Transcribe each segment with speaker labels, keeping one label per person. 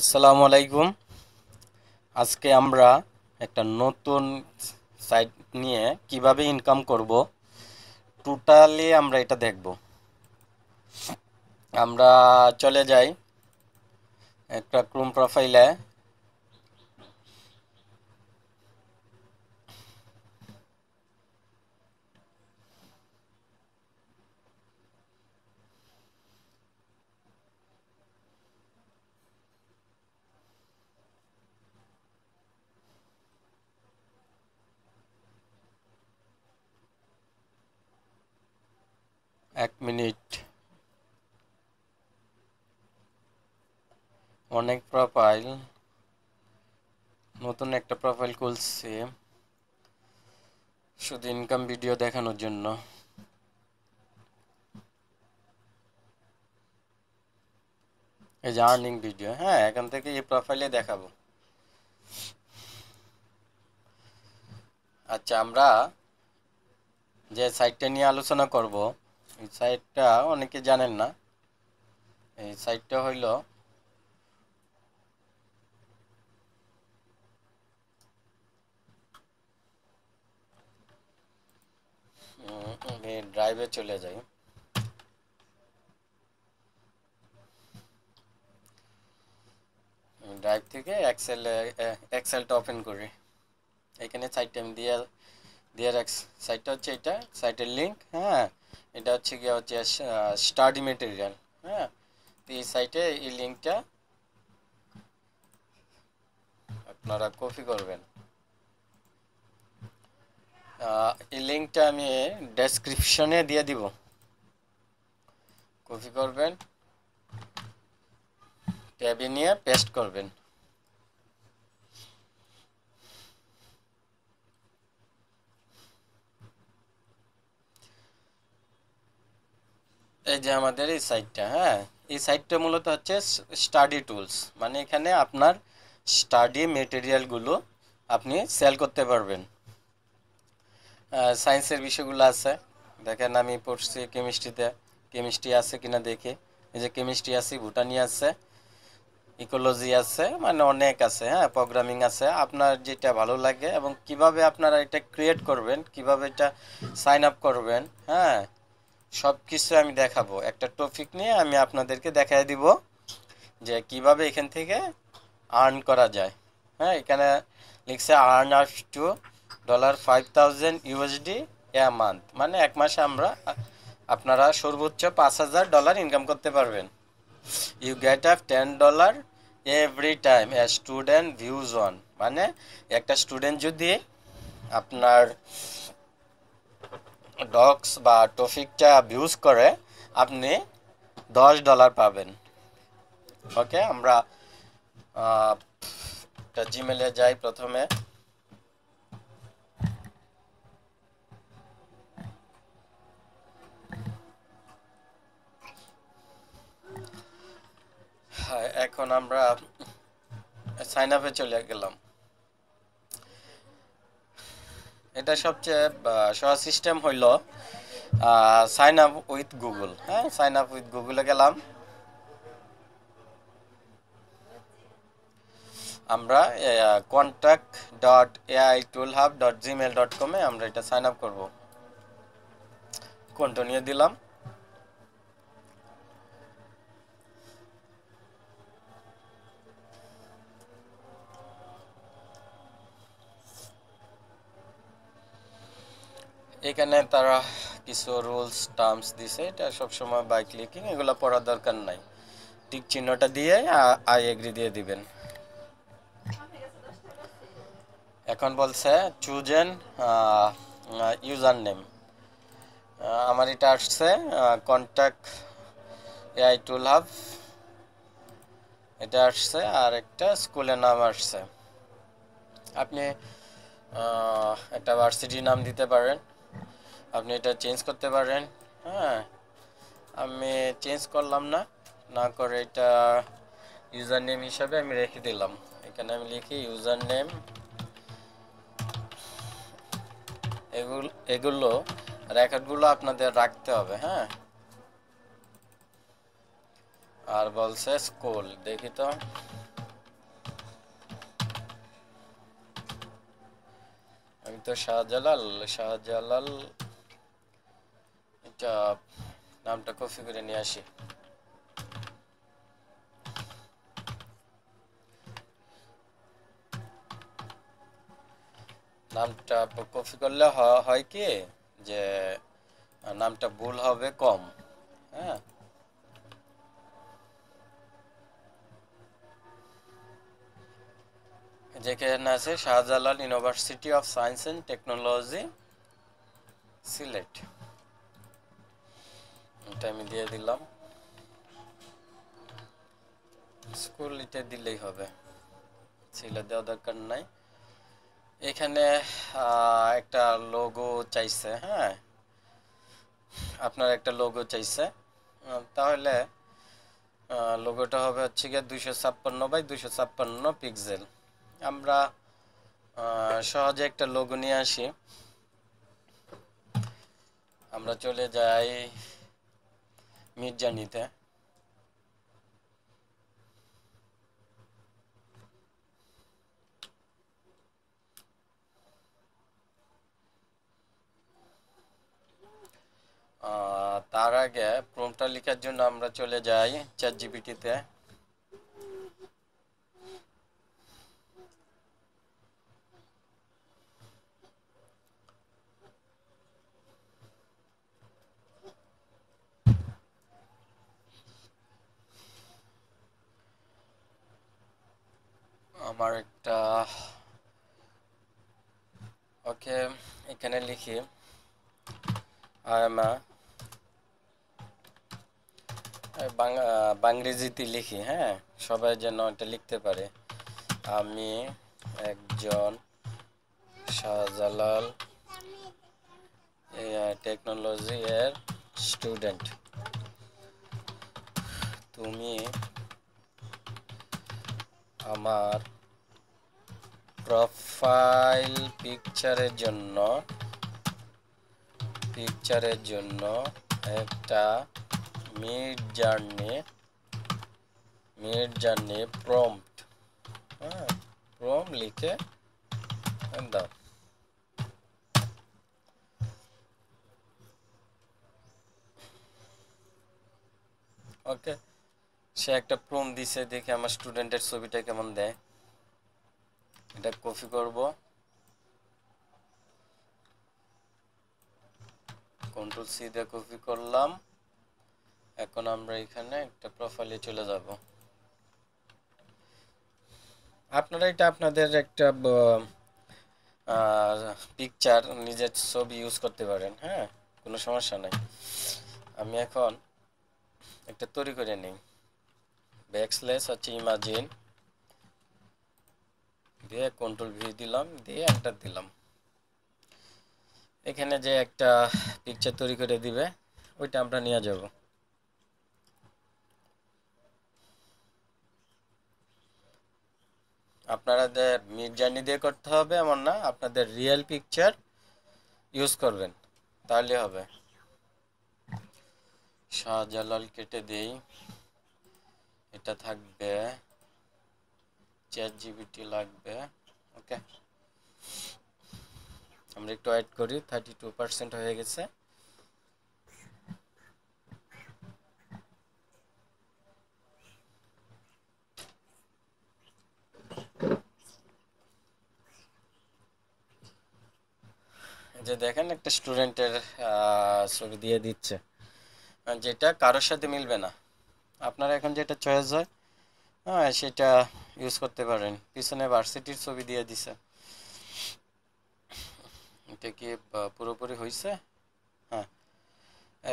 Speaker 1: আসসালামু আলাইকুম আজকে আমরা একটা নতুন সাইট নিয়ে কিভাবে ইনকাম করব টোটালি আমরা এটা দেখব আমরা চলে যাই একটা ক্রোম প্রোফাইলে মিনিট অনেক প্রোফাইল নতুন একটা প্রোফাইল খুলছি শুধু ইনকাম ভিডিও দেখানোর জন্য এই যে আর্নিং ভিডিও হ্যাঁ এখান থেকে এই প্রোফাইলে দেখাবো আচ্ছা আমরা যে সাইটটা নিয়ে আলোচনা করব এই সাইটটা অনেকে জানেন না এই সাইটটা হইল ড্রাইভে চলে যাই ড্রাইভ থেকে এক্সেল এক্সেলটা ওপেন করি এখানে সাইটটা আমি দিয়ে দিয়ে রাখ সাইটটা হচ্ছে এটা সাইটের লিঙ্ক হ্যাঁ এটা হচ্ছে গিয়ে হচ্ছে স্টাডি মেটেরিয়াল হ্যাঁ তো এই সাইটে এই লিঙ্কটা আপনারা কপি করবেন এই লিঙ্কটা আমি ডেসক্রিপশনে দিয়ে দিব কপি করবেন ট্যাবে নিয়ে পেস্ট করবেন এই যে আমাদের এই সাইটটা হ্যাঁ এই সাইটটা মূলত হচ্ছে স্টাডি টুলস মানে এখানে আপনার স্টাডি মেটেরিয়ালগুলো আপনি সেল করতে পারবেন সায়েন্সের বিষয়গুলো আছে দেখেন আমি পড়ছি কেমিস্ট্রিতে কেমিস্ট্রি আছে কিনা দেখি এই যে কেমিস্ট্রি আছে ভুটানি আছে ইকোলজি আছে মানে অনেক আছে হ্যাঁ প্রোগ্রামিং আছে আপনার যেটা ভালো লাগে এবং কিভাবে আপনারা এটা ক্রিয়েট করবেন কিভাবে এটা সাইন আপ করবেন হ্যাঁ সব কিছু আমি দেখাবো একটা টপিক নিয়ে আমি আপনাদেরকে দেখাই দিব যে কিভাবে এখান থেকে আর্ন করা যায় হ্যাঁ এখানে লিখছে earn up to dollar five thousand USD a month মানে এক মাসে আমরা আপনারা সর্বোচ্চ পাঁচ হাজার ডলার ইনকাম করতে পারবেন you get up ten dollar every time a student views on মানে একটা স্টুডেন্ট যদি আপনার ডক্স বা টপিকটা ভিউজ করে আপনি দশ ডলার পাবেন ওকে আমরা জিমেলে যাই প্রথমে হ্যাঁ, এখন আমরা সাইন আপে চলে গেলাম এটা সবচেয়ে সহজ সিস্টেম হইল সাইন আপ উইথ গুগল হ্যাঁ সাইন আপ উইথ গুগলে গেলাম আমরা contact dot AI tool hub dot Gmail dot কমে আমরা এটা সাইন আপ করবো কন্টিনিউ দিলাম এখানে তারা কিছু রুলস টার্মস দিছে এটা সবসময় বাইক লিকিং এগুলো পড়ার দরকার নাই টিক চিহ্নটা দিয়ে আই এগ্রি দিয়ে দিবেন এখন বলছে চুজেন ইউজার নেম আমার এটা আসছে কন্ট্যাক্ট এআই টুল হাব এটা আসছে আর একটা স্কুলের নাম আসছে আপনি একটা ভার্সিটির নাম দিতে পারেন আপনি এটা চেঞ্জ করতে পারেন হ্যাঁ আমি চেঞ্জ করলাম না না করে এটা ইউজার নেম হিসাবে আমি রেখে দিলাম এখানে আমি লিখি ইউজার নেম এগুলো রেকর্ডগুলো আপনাদের রাখতে হবে হ্যাঁ আর বলছে স্কুল দেখি তো আমি তো শাহজালাল শাহজালাল নামটা কপি করে নিয়ে আসি নামটা কপি করলে হয় কি যে নামটা ভুল হবে কম হ্যাঁ যেখানে আছে Shahjalal University of Science and Technology Sylhet এটা আমি দিয়ে দিলাম স্কুল এটা দিলেই হবে ছেলে দেওয়া দরকার নাই এখানে একটা লোগো চাইছে হ্যাঁ আপনার একটা লোগো চাইছে তাহলে লোগোটা হবে হচ্ছে গিয়ে দুইশো ছাপ্পান্ন বাই দুইশো ছাপ্পান্ন পিক্সেল আমরা সহজে একটা লোগো নিয়ে আসি আমরা চলে যাই মিջ জানতে আ তার আগে প্রম্পটটা লেখার জন্য আমরা চলে যাই চ্যাটজিপিটি তে আমার একটা ওকে এখানে লিখি আই এম বাংরেজিতে লিখি হ্যাঁ সবাই যেন এটা লিখতে পারে আমি একজন শাহজালাল টেকনোলজি এর স্টুডেন্ট তুমি আমার প্রোফাইল পিকচারের জন্য পিকচারের জন্য একটা Midjourney Midjourney prompt হ্যাঁ প্রম লিখে দাও ওকে সে একটা প্রম দিছে দেখে আমার স্টুডেন্টের ছবিটা কেমন দেয় এটা কপি করব কন্ট্রোল সি দিয়ে কপি করলাম এখন আমরা এখানে একটা প্রোফাইলে চলে যাব আপনারা এটা আপনাদের একটা পিকচার নিজের ছবি ইউজ করতে পারেন হ্যাঁ কোনো সমস্যা নাই আমি এখন একটা তৈরি করে নিই ব্যাকস্লেস হচ্ছে ইমাজিন দিয়ে কন্ট্রোল ভি দিলাম দিয়ে এন্টার দিলাম এখানে যে একটা পিকচার তৈরি করে দিবে ওইটা আমরা নিয়ে যাব আপনাদের মিড জার্নি দিয়ে করতে হবে এমন না আপনাদের রিয়েল পিকচার ইউজ করবেন তাহলে হবে শাহজালাল কেটে দিই এটা থাকবে চার জিবিটি লাগবে ওকে আমরা একটু ওয়েট করি থার্টি টু পার্সেন্ট হয়ে গেছে যে দেখেন একটা স্টুডেন্টের ছবি দিয়ে দিচ্ছে যেটা কারোর সাথে মিলবে না আপনার এখন যেটা চয়েস হয় হ্যাঁ সেটা ইউজ করতে পারেন পিছনে ভার্সিটির ছবি দিয়ে দিছে এটা কি পুরোপুরি হয়েছে হ্যাঁ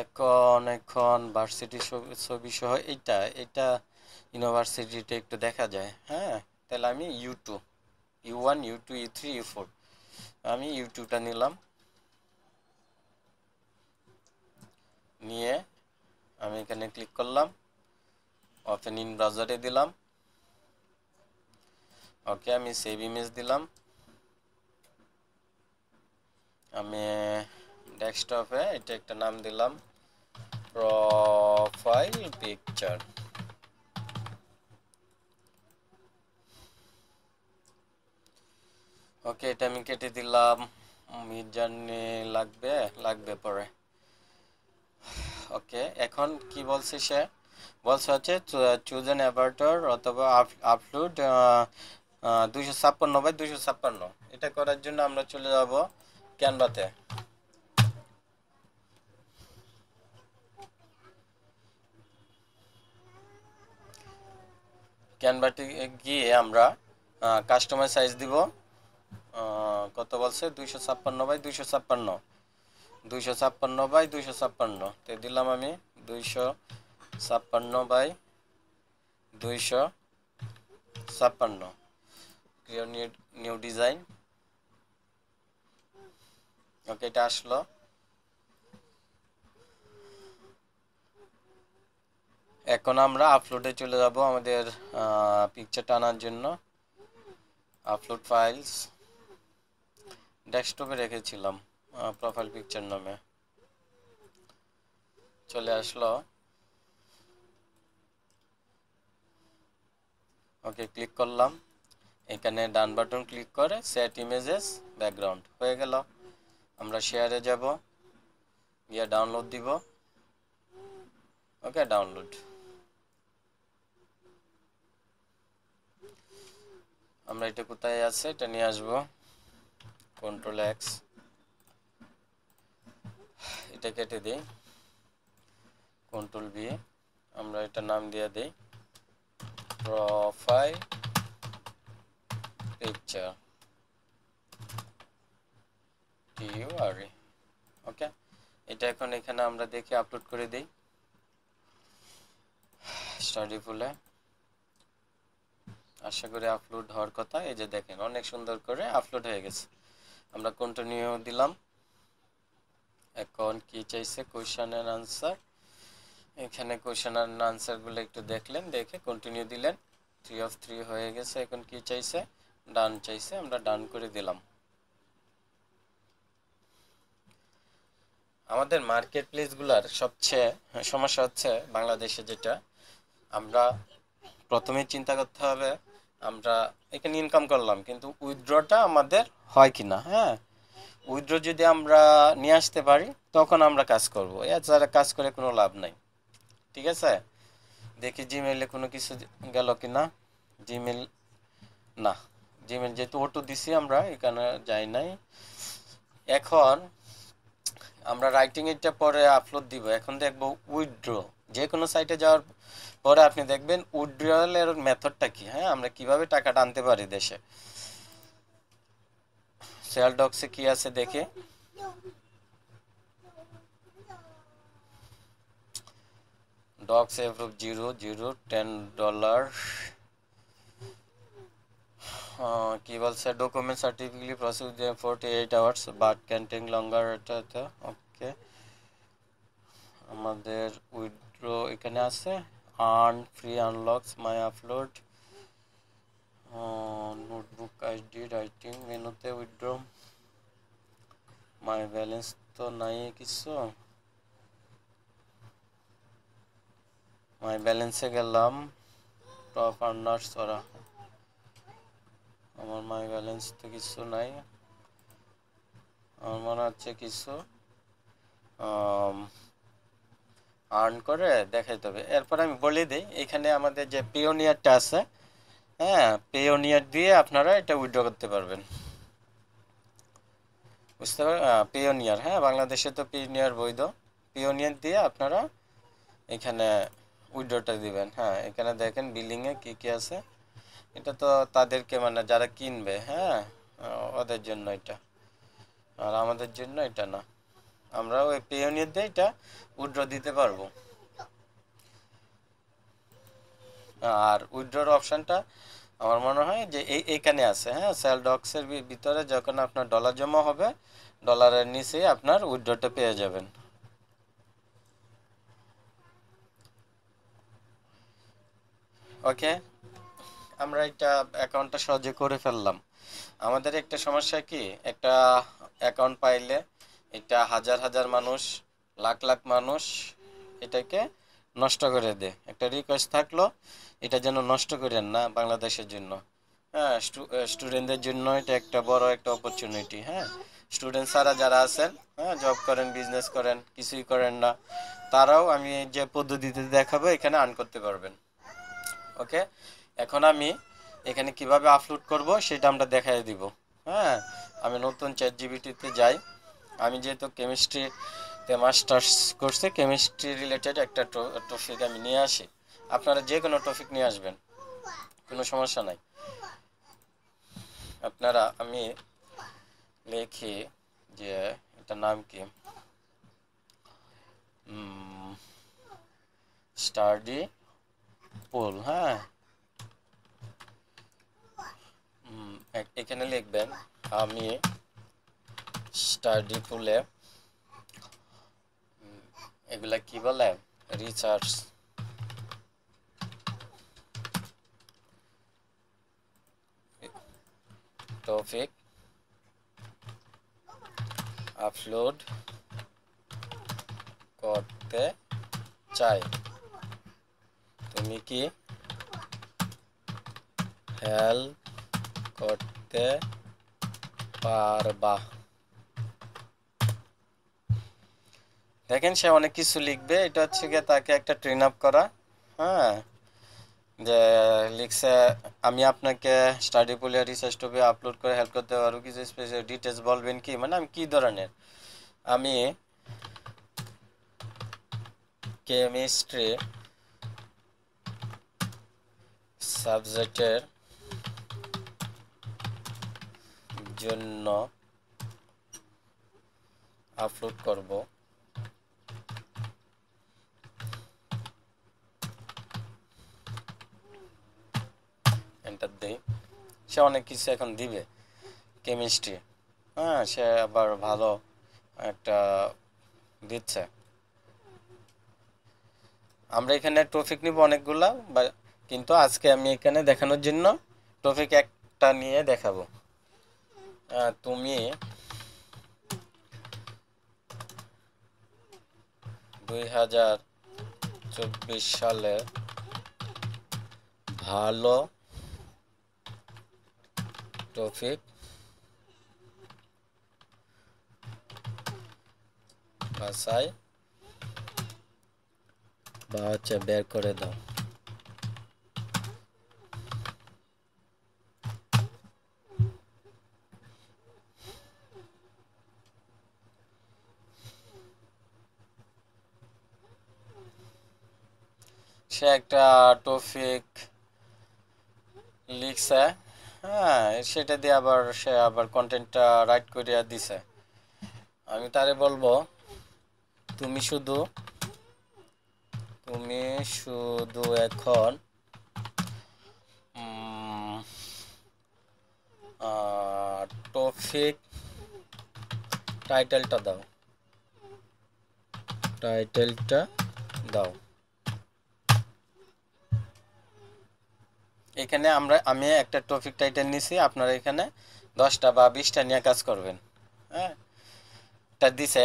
Speaker 1: এখন এখন ভার্সিটি ছবি সহ এইটা এটা ইউনিভার্সিটিটা একটু দেখা যায় হ্যাঁ তাহলে আমি U two U one U two U three U four আমি ইউ টুটা নিলাম নিয়ে আমি এখানে ক্লিক করলাম ওপেন ইন ব্রাউজারে দিলাম ওকে আমি সেভ ইমেজ দিলাম আমি ডেস্কটপে এটা একটা নাম দিলাম প্রফাইল পিকচার ওকে এটা আমি কেটে দিলাম মিডজার্নি লাগবে লাগবে পরে ওকে এখন কি বলছে সে বলছে হচ্ছে চুজ অ্যান অ্যাভার্টার অথবা আপলোড দুইশো ছাপ্পান্ন বাই দুইশো ছাপ্পান্ন এটা করার জন্য আমরা চলে যাব ক্যানভাতে ক্যানভাটি গিয়ে আমরা কাস্টমার সাইজ দিব কত বলছে দুইশো ছাপ্পান্ন বাই দুইশো ছাপ্পান্ন দুইশো ছাপ্পান্ন বাই দুইশো ছাপ্পান্ন দিলাম আমি দুইশো ছাপ্পান্ন বাই দুইশো ছাপ্পান্ন ক্রিয়েট নিউ ডিজাইন ওকে এটা আসলো এখন আমরা আপলোডে চলে যাব আমাদের পিকচার টানার জন্য আপলোড ফাইলস ডেস্কটপে রেখেছিলাম প্রোফাইল পিকচার নামে চলে আসলো ওকে ক্লিক করলাম এখানে ডান বাটন ক্লিক করে সেট ইমেজেস ব্যাকগ্রাউন্ড হয়ে গেল আমরা শেয়ারে যাব গিয়ে ডাউনলোড দিব ওকে ডাউনলোড আমরা এটা কোথায় আছে এটা নিয়ে আসবো কন্ট্রোল এক্স এটা কেটে দিই কন্ট্রোল বি আমরা এটা নাম দিয়ে দিই প্রোফাইল picture টিউআরই ওকে এটা এখন এখানে আমরা দেখে আপলোড করে দেই স্টাডি ফুলে আশা করি আপলোড হওয়ার কথা এই যে দেখেন অনেক সুন্দর করে আপলোড হয়ে গেছে আমরা কন্টিনিউ দিলাম এখন কি চাইছে কোয়েশনের আনসার এখানে কোয়েশন আনসার গুলো একটু দেখলেন দেখে কন্টিনিউ দিলেন থ্রি অফ থ্রি হয়ে গেছে এখন কি চাইছে ডান চাইছে আমরা ডান করে দিলাম আমাদের মার্কেট প্লেসগুলোর সবচেয়ে সমস্যা হচ্ছে বাংলাদেশে যেটা আমরা প্রথমে চিন্তা করতে হবে আমরা এখানে ইনকাম করলাম কিন্তু উইথড্রটা আমাদের হয় কি না হ্যাঁ উইথড্র যদি আমরা নিয়ে আসতে পারি তখন আমরা কাজ করব এছাড়া কাজ করে কোনো লাভ নাই ঠিক আছে দেখি জিমেলে কোনো কিছু গেল কি না জিমেল না জিমেল যেহেতু ওটু দিছি আমরা এখানে যাই নাই এখন আমরা রাইটিং এটা পরে আপলোড দিব এখন দেখব উইথড্র যে কোনো সাইটে যাওয়ার পরে আপনি দেখবেন এর মেথডটা কি হ্যাঁ আমরা কিভাবে টাকাটা আনতে পারি দেশে সেল ডক্সে কি আছে দেখে docs F zero zero ten dollar uh, কি বলছে document certificate process then forty eight hours but can take longer এটা ওকে আমাদের উইথড্র এখানে আছে earn free unlocks my upload notebook ID writing মেনুতে উইথড্র মাই ব্যালেন্স তো নাই কিছু মাই ব্যালেন্সে গেলাম টপ আর্নার্স ওরা আমার মাই ব্যালেন্স তো কিছু নাই আমার মনে হচ্ছে কিছু আর্ন করে দেখাইতে হবে এরপর আমি বলে দিই এখানে আমাদের যে পেওনিয়ারটা আছে হ্যাঁ পেওনিয়ার দিয়ে আপনারা এটা উইড্র করতে পারবেন বুঝতে পার পেওনিয়ার হ্যাঁ বাংলাদেশে তো পিওনিয়ার বৈধ পিওনিয়ার দিয়ে আপনারা এখানে উইড্রটা দিবেন হ্যাঁ এখানে দেখেন বিলিংয়ে কী কী আছে এটা তো তাদেরকে মানে যারা কিনবে হ্যাঁ ওদের জন্য এটা আর আমাদের জন্য এটা না আমরা ওই পেওনিয়ার দিয়ে এটা উইড্র দিতে পারবো আর উইড্রোর অপশানটা আমার মনে হয় যে এই এইখানে আছে হ্যাঁ সেল ডক্সের ভিতরে যখন আপনার ডলার জমা হবে ডলারের নিচে আপনার উইড্রোটা পেয়ে যাবেন ওকে আমরা একটা অ্যাকাউন্টটা সহজে করে ফেললাম আমাদের একটা সমস্যা কি একটা অ্যাকাউন্ট পাইলে এটা হাজার হাজার মানুষ লাখ লাখ মানুষ এটাকে নষ্ট করে দেয় একটা রিকোয়েস্ট থাকলো এটা যেন নষ্ট করেন না বাংলাদেশের জন্য হ্যাঁ স্টুডেন্টদের জন্য এটা একটা বড় একটা অপরচুনিটি হ্যাঁ স্টুডেন্ট সারা যারা আছেন হ্যাঁ জব করেন বিজনেস করেন কিছুই করেন না তারাও আমি যে পদ্ধতিতে দেখাবো এখানে আর্ন করতে পারবেন ওকে এখন আমি এখানে কিভাবে আপলোড করব সেটা আমরা দেখাই দিব হ্যাঁ আমি নতুন চ্যাট জিবিটিতে যাই আমি যেহেতু কেমিস্ট্রিতে মাস্টার্স করছি কেমিস্ট্রি রিলেটেড একটা টপিক আমি নিয়ে আসি আপনারা যে কোনো টপিক নিয়ে আসবেন কোনো সমস্যা নাই আপনারা আমি লিখি যে এটা নাম কি স্টাডি পোল হ্যাঁ এখানে লিখবেন আমি স্টাডি পুলে এগুলা কি বলে রিচার্জ টপিক আপলোড করতে চাই তুমি কি হেল্প করতে পারবা দেখেন সে অনেক কিছু লিখবে এটা হচ্ছে গিয়ে তাকে একটা ট্রেন আপ করা হ্যাঁ যে লিখছে আমি আপনাকে স্টাডি পুলিয়া রিসার্চ টপে আপলোড করে হেল্প করতে পারবো কিছু স্পেশাল ডিটেলস বলবেন কি মানে আমি কী ধরনের আমি কেমিস্ট্রি সাবজেক্টের জন্য আপলোড করব এন্টার দেই সে অনেক কিছু এখন দিবে কেমিস্ট্রি হ্যাঁ সে আবার ভালো একটা দিচ্ছে আমরা এখানে ট্রফিক নিব অনেকগুলা কিন্তু আজকে আমি এখানে দেখানোর জন্য ট্রফিক একটা নিয়ে দেখাবো তুমি দুই হাজার চব্বিশ সালে ভালো টপিক বাসায় বা হচ্ছে বের করে দাও সে একটা টফিক লিখছে হ্যাঁ সেটা দিয়ে আবার সে আবার কন্টেন্টটা রাইট করিয়া দিছে আমি তারে বলবো তুমি শুধু তুমি শুধু এখন টফিক টাইটেলটা দাও টাইটেলটা দাও এখানে আমরা আমি একটা টপিক টাইটেল নিছি আপনারা এখানে দশটা বা বিশটা নিয়ে কাজ করবেন হ্যাঁ এটা দিছে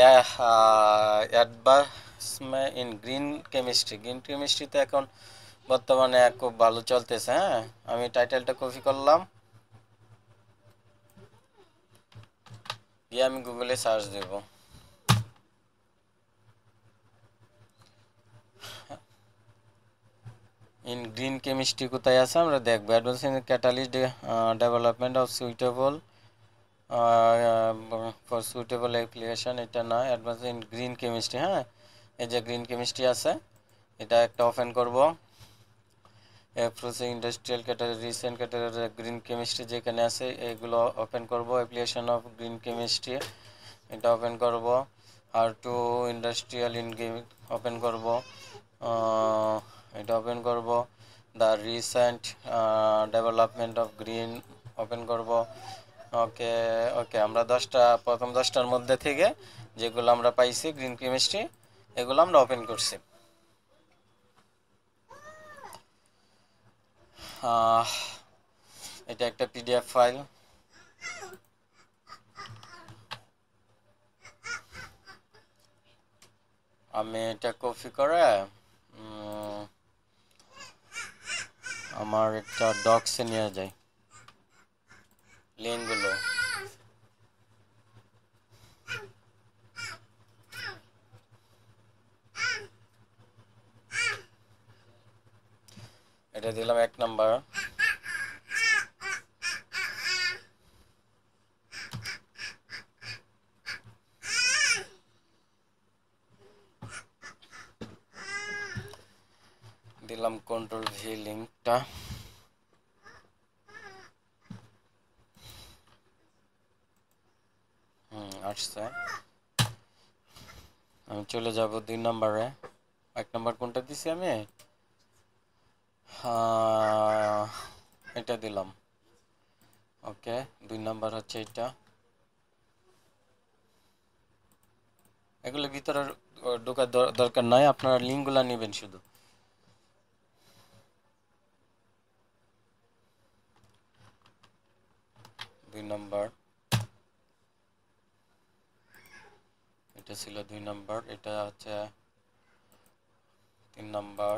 Speaker 1: advancement in green chemistry green chemistry তো এখন বর্তমানে খুব ভালো চলতেছে হ্যাঁ আমি টাইটেলটা কপি করলাম দিয়ে আমি গুগলে সার্চ দেবো ইন গ্রিন কেমিস্ট্রি কোথায় আছে আমরা দেখবো advance in catalyst development of suitable for suitable application এটা না অ্যাডভান্স ইন গ্রিন কেমিস্ট্রি হ্যাঁ এই যে গ্রিন কেমিস্ট্রি আছে এটা একটা ওপেন করব প্রসেস ইন্ডাস্ট্রিয়াল ক্যাটাগরি রিসেন্ট ক্যাটাল গ্রিন কেমিস্ট্রি যেখানে আছে এগুলো ওপেন করবো অ্যাপ্লিকেশান অফ গ্রিন কেমিস্ট্রি এটা ওপেন করব আর টু ইন্ডাস্ট্রিয়াল ইন ওপেন করবো এটা ওপেন করব the recent development of green open করব ওকে ওকে আমরা দশটা প্রথম দশটার মধ্যে থেকে যেগুলো আমরা পাইছি গ্রিন কেমিস্ট্রি এগুলো আমরা ওপেন করছি এটা একটা পিডিএফ ফাইল আমি এটা কপি করে আমার একটা ডক্সে নিয়ে যাই লেনগুলো এটা দিলাম এক নাম্বার দিলাম কন্ট্রোল ভি লিঙ্কটা আমি চলে যাব দুই নম্বরে এক নম্বর কোনটা দিছি আমি এটা দিলাম ওকে দুই নাম্বার হচ্ছে এটা এগুলো ভিতরে ঢোকার দরকার নাই আপনারা লিঙ্কগুলো নেবেন শুধু দুই নাম্বার এটা ছিল দুই নাম্বার এটা আছে তিন নাম্বার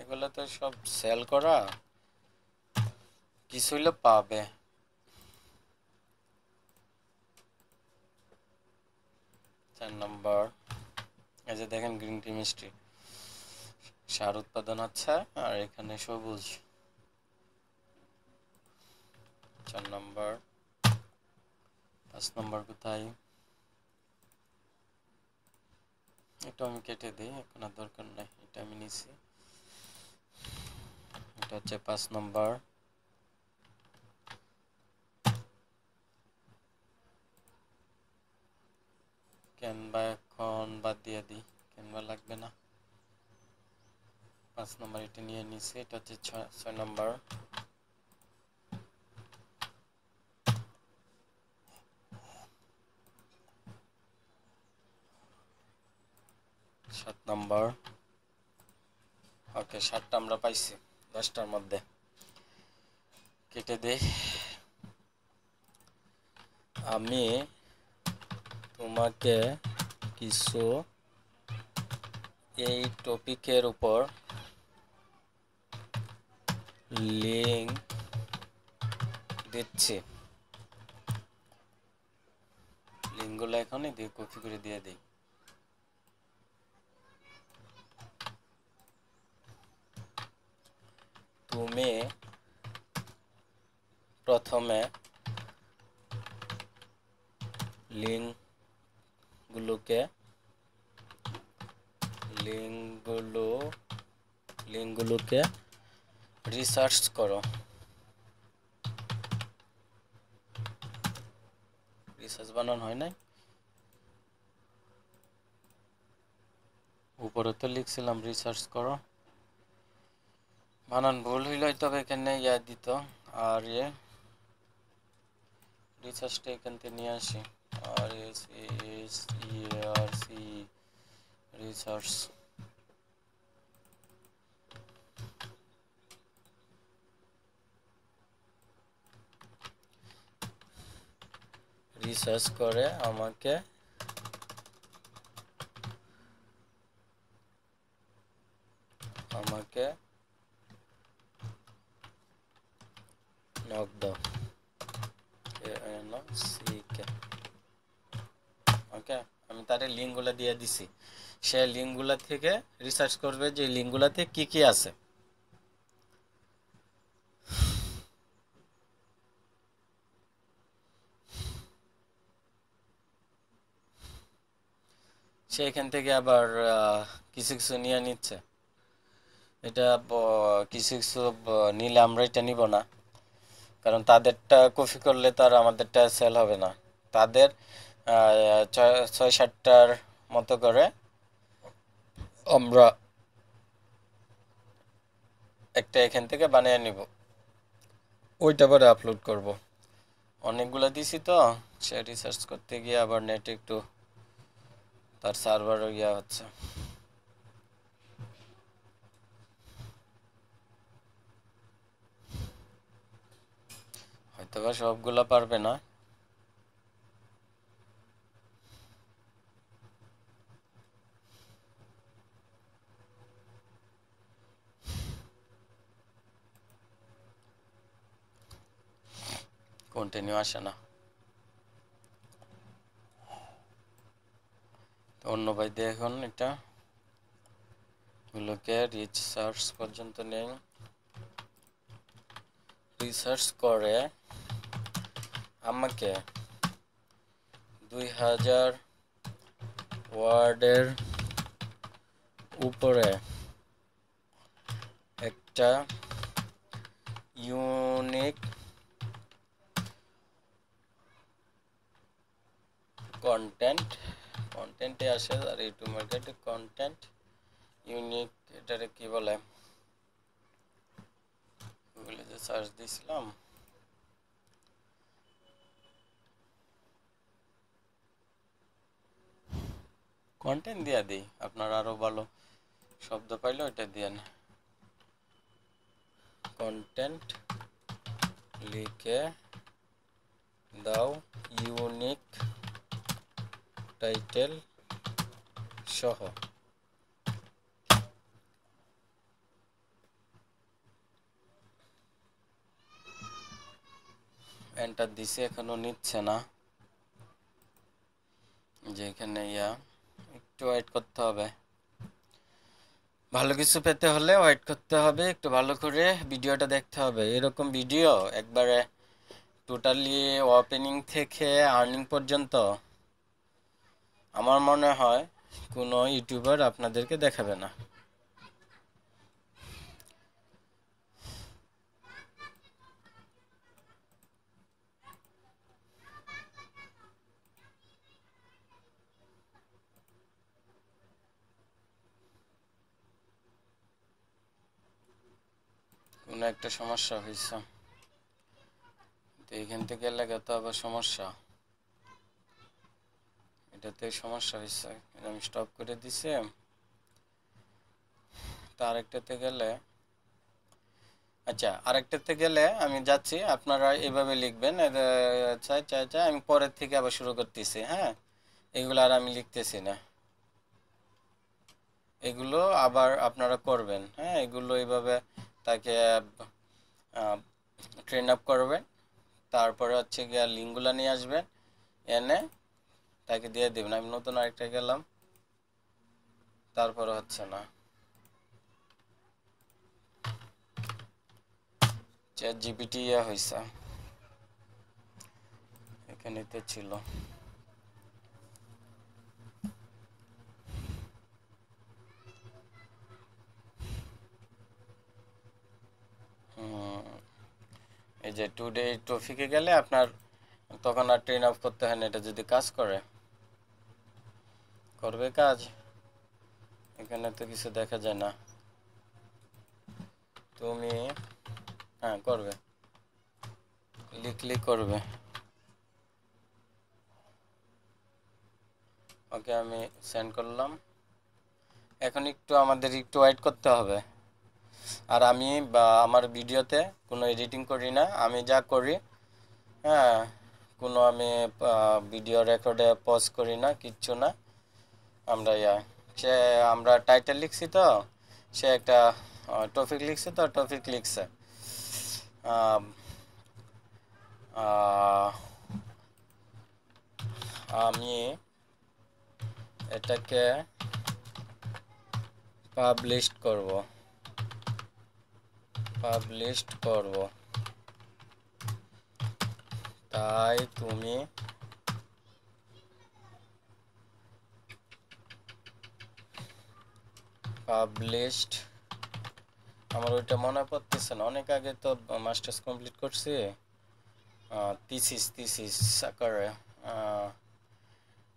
Speaker 1: এগুলো তো সব সেল করা কিছু হইলে পাবে চার নাম্বার এই যে দেখেন গ্রিন কেমিস্ট্রি সার উৎপাদন আছে আর এখানে সবুজ চার নম্বর পাঁচ নম্বর কোথায় এটা আমি কেটে দিই এখন আর দরকার নাই এটা আমি নিছি এটা হচ্ছে পাঁচ নম্বর ক্যানভা এখন বাদ দিয়ে দিই ক্যানভা লাগবে না পাঁচ নম্বর এটা নিয়ে নিছি এটা হচ্ছে ছয় ছয় নম্বর সাত নাম্বার ওকে সাতটা আমরা পাইছি দশটার মধ্যে কেটে দে আমি তোমাকে কিছু এই টপিকের উপর লিঙ্ক দিচ্ছি লিঙ্কগুলো এখনই দিয়ে কপি করে দিয়ে দিই তুমি প্রথমে লিঙ্কগুলোকে লিঙ্কগুলো লিঙ্কগুলোকে রিসার্চ করো রিসার্চ বানান হয় নাই উপরে তো লিখছিলাম রিসার্চ করো বানান ভুল হইল তবে এখানে ইয়া দিত আর ইয়ে রিচার্জটা এখান থেকে নিয়ে আসি আর S S E R C recharge research করে আমাকে আমাকে knock the ওকে আমি তারে লিঙ্কগুলো দিয়ে দিছি সে লিঙ্কগুলো থেকে রিসার্চ করবে যে লিঙ্কগুলোতে কি কি আছে সে এখান থেকে আবার কিছু কিছু নিয়ে নিচ্ছে এটা কিছু কিছু নিলে আমরা এটা নিব না কারণ তাদেরটা কপি করলে তো আর আমাদেরটা সেল হবে না তাদের ছয় সাতটার মতো করে আমরা একটা এখান থেকে বানিয়ে নিব ওইটা পরে আপলোড করব অনেকগুলো দিছি তো সে রিসার্চ করতে গিয়ে আবার নেট একটু তার সার্ভারও গিয়া হচ্ছে অথবা সবগুলো পারবে না কন্টিনিউ আসে না অন্য ভাই দেখুন এটা গুলোকে রিসার্চ পর্যন্ত নেই রিসার্চ করে আমাকে দুই হাজার ওয়ার্ডের উপরে একটা ইউনিক কন্টেন্ট কন্টেন্টে আসে আর ইউটিউব মার্কেট কন্টেন্ট ইউনিক এটারে কি বলে গুগলে যে সার্চ দিয়েছিলাম কন্টেন্ট দিয়া দিই আপনার আরও ভালো শব্দ পাইলে ওইটা দিয়েন কন্টেন্ট লিখে দাও ইউনিক টাইটেল সহ এন্টার দিছে এখনো নিচ্ছে না যেখানে ইয়া একটু ওয়েট করতে হবে ভালো কিছু পেতে হলে ওয়েট করতে হবে একটু ভালো করে ভিডিওটা দেখতে হবে এরকম ভিডিও একবারে টোটালি ওপেনিং থেকে আর্নিং পর্যন্ত আমার মনে হয় কোনো ইউটিউবার আপনাদেরকে দেখাবে না কোনো একটা সমস্যা হয়েছে তো এখান থেকে এলাকা তো আবার সমস্যা এটাতে সমস্যা হয়েছে আমি স্টপ করে দিছি তো আরেকটাতে গেলে আচ্ছা আরেকটাতে গেলে আমি যাচ্ছি আপনারা এভাবে লিখবেন আচ্ছা আচ্ছা আচ্ছা আমি পরের থেকে আবার শুরু করতেছি হ্যাঁ এগুলো আর আমি লিখতেছি না এগুলো আবার আপনারা করবেন হ্যাঁ এগুলো এইভাবে তাকে ট্রেন আপ করবেন তারপরে হচ্ছে গিয়ে লিঙ্কগুলো নিয়ে আসবেন এনে তাকে দিয়ে দেবেন আমি নতুন আরেকটা গেলাম তারপরে হচ্ছে না জিপিটি ইয়া হয়েছে এখানে তো ছিল এই যে টু ডে ট্রফিকে গেলে আপনার তখন আর ট্রেন অফ করতে হয় না এটা যদি কাজ করে করবে কাজ এখানে তো কিছু দেখা যায় না তুমি হ্যাঁ করবে লিখলি করবে ওকে আমি সেন্ড করলাম এখন একটু আমাদের একটু ওয়েট করতে হবে আর আমি আমার ভিডিওতে কোনো এডিটিং করি না আমি যা করি হ্যাঁ কোনো আমি ভিডিও রেকর্ডে পজ করি না কিচ্ছু না আমরা ইয়া সে আমরা টাইটেল লিখছি তো সে একটা টপিক লিখছে তো টপিক লিখছে আমি এটাকে পাবলিশ করব পাবলিশ করব তাই তুমি পাবলিশড আমার ওইটা মনে পড়তেছে না অনেক আগে তো মাস্টার্স কমপ্লিট করছি তিসিস তিসিস সাকারে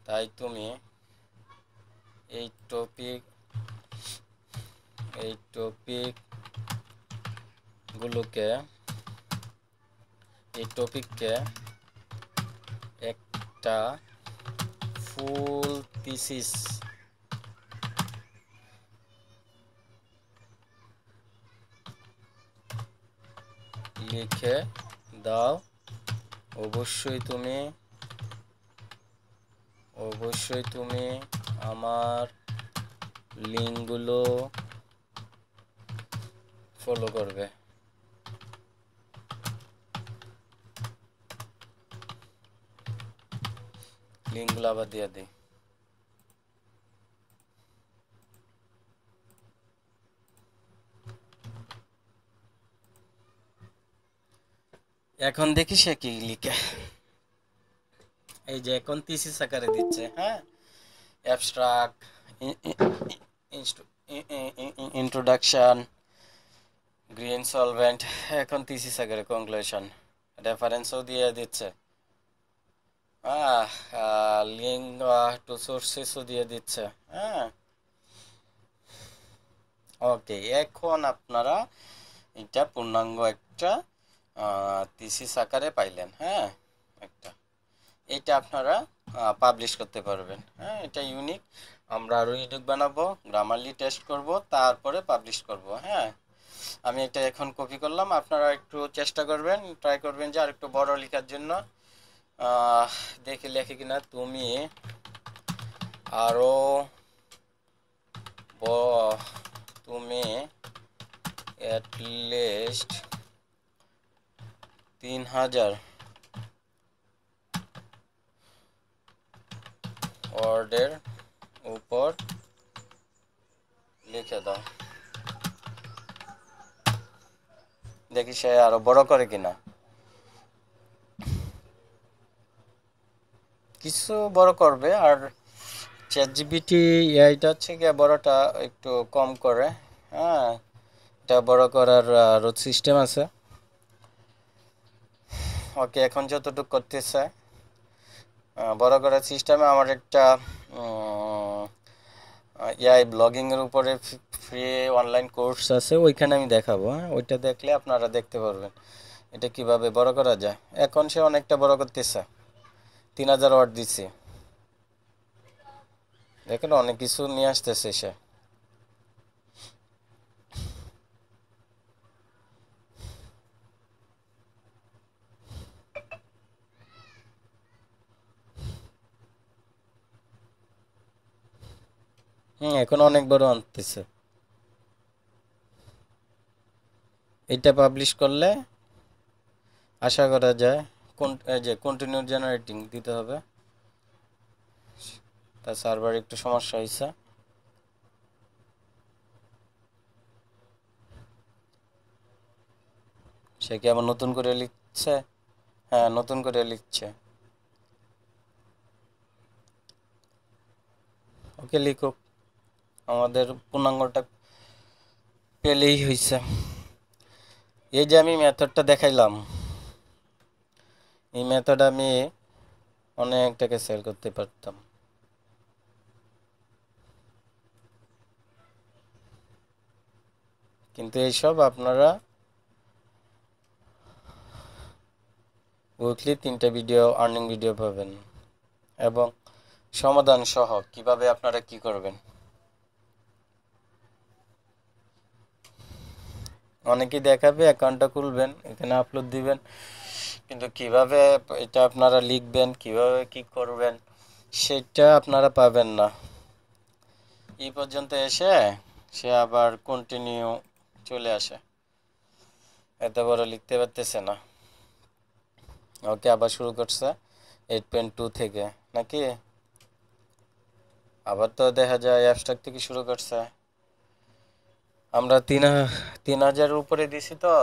Speaker 1: তাই তুমি এই টপিক এই টপিক গুলোকে এই টপিককে একটা ফুল পিসিস লিখে দাও অবশ্যই তুমি অবশ্যই তুমি আমার লিঙ্কগুলো ফলো করবে লিঙ্কগুলো আবার দিয়ে দিই এখন দেখি সে কি লিখে এই যে এখন তিসিস আকারে দিচ্ছে হ্যাঁ অ্যাবস্ট্রাক্ট ইন্ট্রোডাকশন গ্রিন সলভেন্ট এখন তিসিস আকারে কনক্লুশন রেফারেন্সও দিয়ে দিচ্ছে লিঙ্ক টু সোর্সেসও দিয়ে দিচ্ছে হ্যাঁ ওকে এখন আপনারা এটা পূর্ণাঙ্গ একটা তিসিস আকারে পাইলেন হ্যাঁ একটা এটা আপনারা পাবলিশ করতে পারবেন হ্যাঁ এটা ইউনিক আমরা আরো ইউনিক বানাবো গ্রামারলি টেস্ট করব তারপরে পাবলিশ করব হ্যাঁ আমি এটা এখন কপি করলাম আপনারা একটু চেষ্টা করবেন ট্রাই করবেন যে আর একটু বড় লেখার জন্য দেখে লেখে কিনা তুমি আরও তুমি অ্যাটলিস্ট তিন হাজার ওয়ার্ডের উপর লিখে দাও দেখি সে আরো বড় করে কিনা কিছু বড় করবে আর চ্যাট জিবিটি এইটা হচ্ছে গিয়ে বড়টা একটু কম করে হ্যাঁ এটা বড় করার রোড সিস্টেম আছে ওকে এখন যতটুকু করতেছে বড় করার সিস্টেমে আমার একটা এআই ব্লগিংয়ের উপরে ফ্রি অনলাইন কোর্স আছে ওইখানে আমি দেখাবো হ্যাঁ ওইটা দেখলে আপনারা দেখতে পারবেন এটা কিভাবে বড় করা যায় এখন সে অনেকটা বড় করতেছে তিন হাজার ওয়াট দিছি দেখেন অনেক কিছু নিয়ে আসতেছে সে হুম এখন অনেক বড় আনতেছে এটা পাবলিশ করলে আশা করা যায় যে কন্টিনিউ জেনারেটিং দিতে হবে তা সার্ভার একটু সমস্যা হয়েছে সে কি আবার নতুন করে লিখছে হ্যাঁ নতুন করে লিখছে ওকে লিখুক আমাদের পূর্ণাঙ্গটা পেলেই হয়েছে এই যে আমি মেথডটা দেখাইলাম এই মেথড আমি অনেক টাকা সেল করতে পারতাম কিন্তু এইসব আপনারা উইকলি তিনটা ভিডিও আর্নিং ভিডিও পাবেন এবং সমাধান সহ কিভাবে আপনারা কি করবেন অনেকেই দেখাবে অ্যাকাউন্টটা খুলবেন এখানে আপলোড দিবেন কিন্তু কিভাবে এটা আপনারা লিখবেন কিভাবে কি করবেন সেটা আপনারা পাবেন না এই পর্যন্ত এসে সে আবার কন্টিনিউ চলে আসে এত বড় লিখতে পারতেছে না ওকে আবার শুরু করছে এইট পয়েন্ট টু থেকে নাকি আবার তো দেখা যায় অ্যাবস্ট্রাক থেকে শুরু করছে আমরা তিন তিন হাজারের উপরে দিছি তো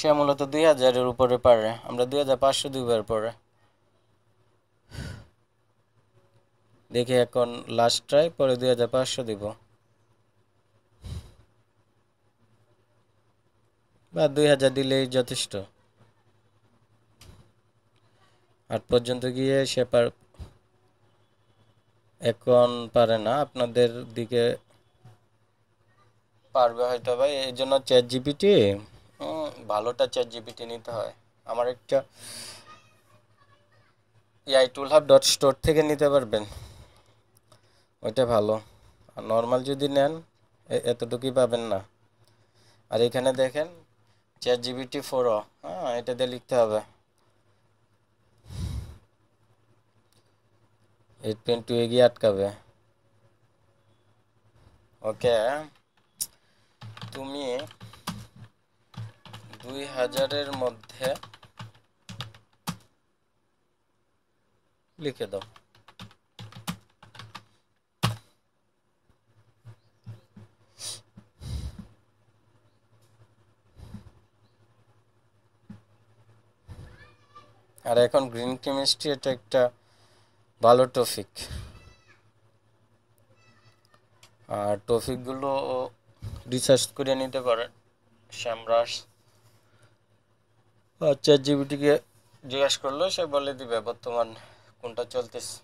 Speaker 1: সে মূলত দুই হাজারের উপরে পারে আমরা দুই হাজার পাঁচশো দুইবার পরে দেখি এখন লাস্ট ট্রাই পরে দুই হাজার পাঁচশো দিব বা দুই হাজার দিলেই যথেষ্ট আট পর্যন্ত গিয়ে সে পার এখন পারে না আপনাদের দিকে পারবে হয়তো ভাই এই জন্য চ্যাট জিপিটি ভালোটা চ্যাট জিপিটি নিতে হয় আমার একটা ইয়াই টুল হাব ডট স্টোর থেকে নিতে পারবেন ওইটা ভালো আর নর্মাল যদি নেন এতটুকুই পাবেন না আর এখানে দেখেন চ্যাট জিবিটি ফোরও হ্যাঁ এটা দিয়ে লিখতে হবে এইট পয়েন্ট টু এগিয়ে আটকাবে ওকে তুমি দুই হাজারের মধ্যে লিখে দাও আর এখন গ্রিন কেমিস্ট্রি এটা একটা ভালো টফিক আর টপিকগুলো রিসার্চ করে নিতে পারেন শ্যামরাস চ্যাট জিবিটিকে জিজ্ঞাসা করলো সে বলে দিবে বর্তমান কোনটা চলতেছে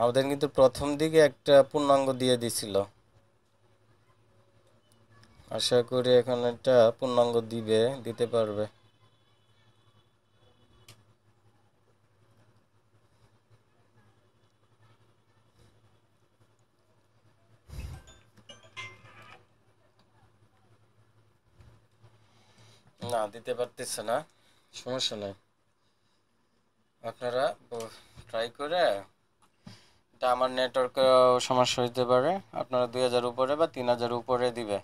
Speaker 1: আমাদের কিন্তু প্রথম দিকে একটা পূর্ণাঙ্গ দিয়ে দিছিল আশা করি এখন একটা পূর্ণাঙ্গ দিবে দিতে পারবে না দিতে পারতেছে না সমস্যা নেই আপনারা ট্রাই করে এটা আমার নেটওয়ার্কেও সমস্যা হইতে পারে আপনারা দুই হাজার উপরে বা তিন হাজার উপরে দিবে